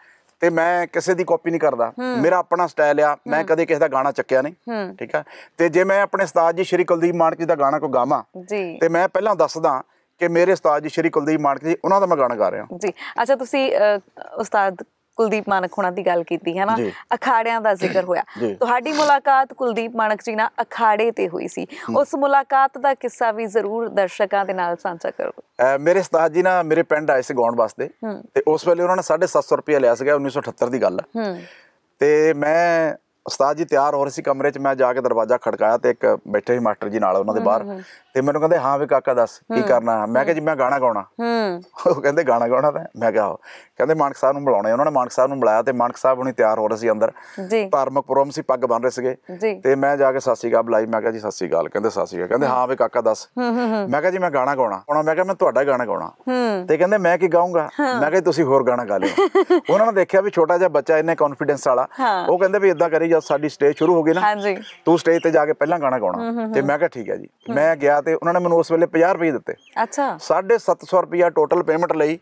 ਤੇ ਮੈਂ ਕਿਸੇ ਦੀ ਕਾਪੀ ਨਹੀਂ ਕਰਦਾ ਮੇਰਾ ਆਪਣਾ ਸਟਾਈਲ ਆ ਮੈਂ ਕਦੇ ਕਿਸੇ ਦਾ ਗਾਣਾ ਚੱਕਿਆ ਨਹੀਂ ਠੀਕ ਆ ਤੇ ਜੇ ਮੈਂ ਆਪਣੇ ਉਸਤਾਦ ਜੀ ਸ਼੍ਰੀ ਕੁਲਦੀਪ ਮਾਨਕ ਜੀ ਦਾ ਗਾਣਾ ਕੋ ਗਾਵਾਂ ਤੇ ਮੈਂ ਪਹਿਲਾਂ ਦੱਸਦਾ ਕਿ ਮੇਰੇ ਉਸਤਾਦ ਜੀ ਸ਼੍ਰੀ ਕੁਲਦੀਪ ਮਾਨਕ ਜੀ ਉਹਨਾਂ ਦਾ ਮੈਂ ਗਾਣਾ ਗਾ ਰਿਹਾ ਹਾਂ ਜੀ ਅੱਛਾ ਤੁਸੀਂ ਉਸਤਾਦ ਕੁਲਦੀਪ ਮਾਨਕ ਹੁਣਾਂ ਦੀ ਗੱਲ ਕੀਤੀ ਹੈ ਨਾ ਅਖਾੜਿਆਂ ਦਾ ਜ਼ਿਕਰ ਹੋਇਆ ਤੁਹਾਡੀ ਮੁਲਾਕਾਤ ਕੁਲਦੀਪ ਮਾਨਕ ਜੀ ਨਾਲ ਅਖਾੜੇ ਤੇ ਹੋਈ ਸੀ ਉਸ ਮੁਲਾਕਾਤ ਦਾ ਕਿੱਸਾ ਵੀ ਜ਼ਰੂਰ ਦਰਸ਼ਕਾਂ ਦੇ ਨਾਲ ਸਾਂਝਾ ਕਰੋ ਮੇਰੇ ਉਸਤਾਦ ਜੀ ਨਾਲ ਮੇਰੇ ਪਿੰਡ ਆਏ ਸੀ ਗਾਉਣ ਵਾਸਤੇ ਤੇ ਉਸ ਵੇਲੇ ਉਹਨਾਂ ਨੇ 750 ਰੁਪਏ ਲਿਆ ਸੀਗਾ 1978 ਦੀ ਗੱਲ ਹੈ ਤੇ ਮੈਂ ਉਸਤਾਦ ਜੀ ਤਿਆਰ ਹੋ ਰਹੇ ਸੀ ਕਮਰੇ 'ਚ ਮੈਂ ਜਾ ਕੇ ਦਰਵਾਜ਼ਾ ਖੜਕਾਇਆ ਤੇ ਇੱਕ ਬੈਠੇ ਸੀ ਮਾਸਟਰ ਜੀ ਨਾਲ ਉਹਨਾਂ ਦੇ ਬਾਹਰ ਤੇ ਮੈਨੂੰ ਕਹਿੰਦੇ ਹਾਂ ਵੀ ਕਾਕਾ ਦੱਸ ਕੀ ਕਰਨਾ ਮੈਂ ਕਿਹਾ ਜੀ ਮੈਂ ਗਾਣਾ ਗਾਉਣਾ ਉਹ ਕਹਿੰਦੇ ਗਾਣਾ ਗਾਉਣਾ ਤਾਂ ਮੈਂ ਕਿਹਾ ਕਹਿੰਦੇ ਮਾਨਕ ਸਾਹਿਬ ਨੂੰ ਬੁਲਾਉਣੇ ਉਹਨਾਂ ਨੇ ਮਾਨਕ ਸਾਹਿਬ ਨੂੰ ਬੁਲਾਇਆ ਤੇ ਮਾਨਕ ਸਾਹਿਬ ਹੁਣੀ ਤਿਆਰ ਹੋ ਰਹੇ ਸੀ ਅੰਦਰ ਧਾਰਮਿਕ ਪ੍ਰੋਗਰਾਮ ਸੀ ਪੱਗ ਬੰਨ ਰਹੇ ਸੀਗੇ ਤੇ ਮੈਂ ਜਾ ਕੇ ਸਾਸੀ ਗਾ ਬੁਲਾਈ ਮੈਂ ਕਿਹਾ ਜੀ ਸਾਸੀ ਗਾਲ ਕਹਿੰਦੇ ਸਾਸੀ ਗਾ ਕਹਿੰਦੇ ਹਾਂ ਵੇ ਕਾਕਾ ਦੱਸ ਮੈਂ ਕਿਹਾ ਜੀ ਮੈਂ ਗਾਣਾ ਗਾਉਣਾ ਹੁਣ ਮੈਂ ਕਿਹਾ ਮੈਂ ਤੁਹਾਡਾ ਗਾਣਾ ਗਾਉਣਾ ਤੇ ਕਹਿੰਦੇ ਮੈਂ ਕੀ ਗਾਉਂਗਾ ਮੈਂ ਕਿਹਾ ਤੁਸੀਂ ਹੋਰ ਗਾਣਾ ਗਾ ਲਿਓ ਉਹਨਾਂ ਨੇ ਦੇਖਿਆ ਵੀ ਛੋਟਾ ਜਿਹਾ ਬੱਚਾ ਇਹਨੇ ਕੌਨਫੀਡੈਂਸ ਵਾਲਾ ਉਹ ਕਹਿੰਦੇ ਵੀ ਇਦਾਂ ਕਰੀ ਜਦ ਸਾਡੀ ਸਟੇਜ ਸ਼ੁਰੂ ਹੋ ਗਈ ਨਾ ਤੂੰ ਸਟੇਜ ਤੇ ਜਾ ਕੇ ਪਹਿਲਾਂ ਗਾਣਾ ਗਾਉਣਾ ਤੇ ਮੈਂ ਕਿਹਾ ਠੀਕ ਹੈ ਜੀ ਮੈਂ ਗਿਆ ਤੇ ਉਹਨਾਂ ਨੇ ਮੈਨੂੰ ਉਸ ਵੇਲੇ 50 ਰੁਪਏ ਦਿੱਤੇ ਅੱਛਾ 750 ਰੁਪਏ ਟੋਟਲ ਪੇਮੈਂਟ ਲਈ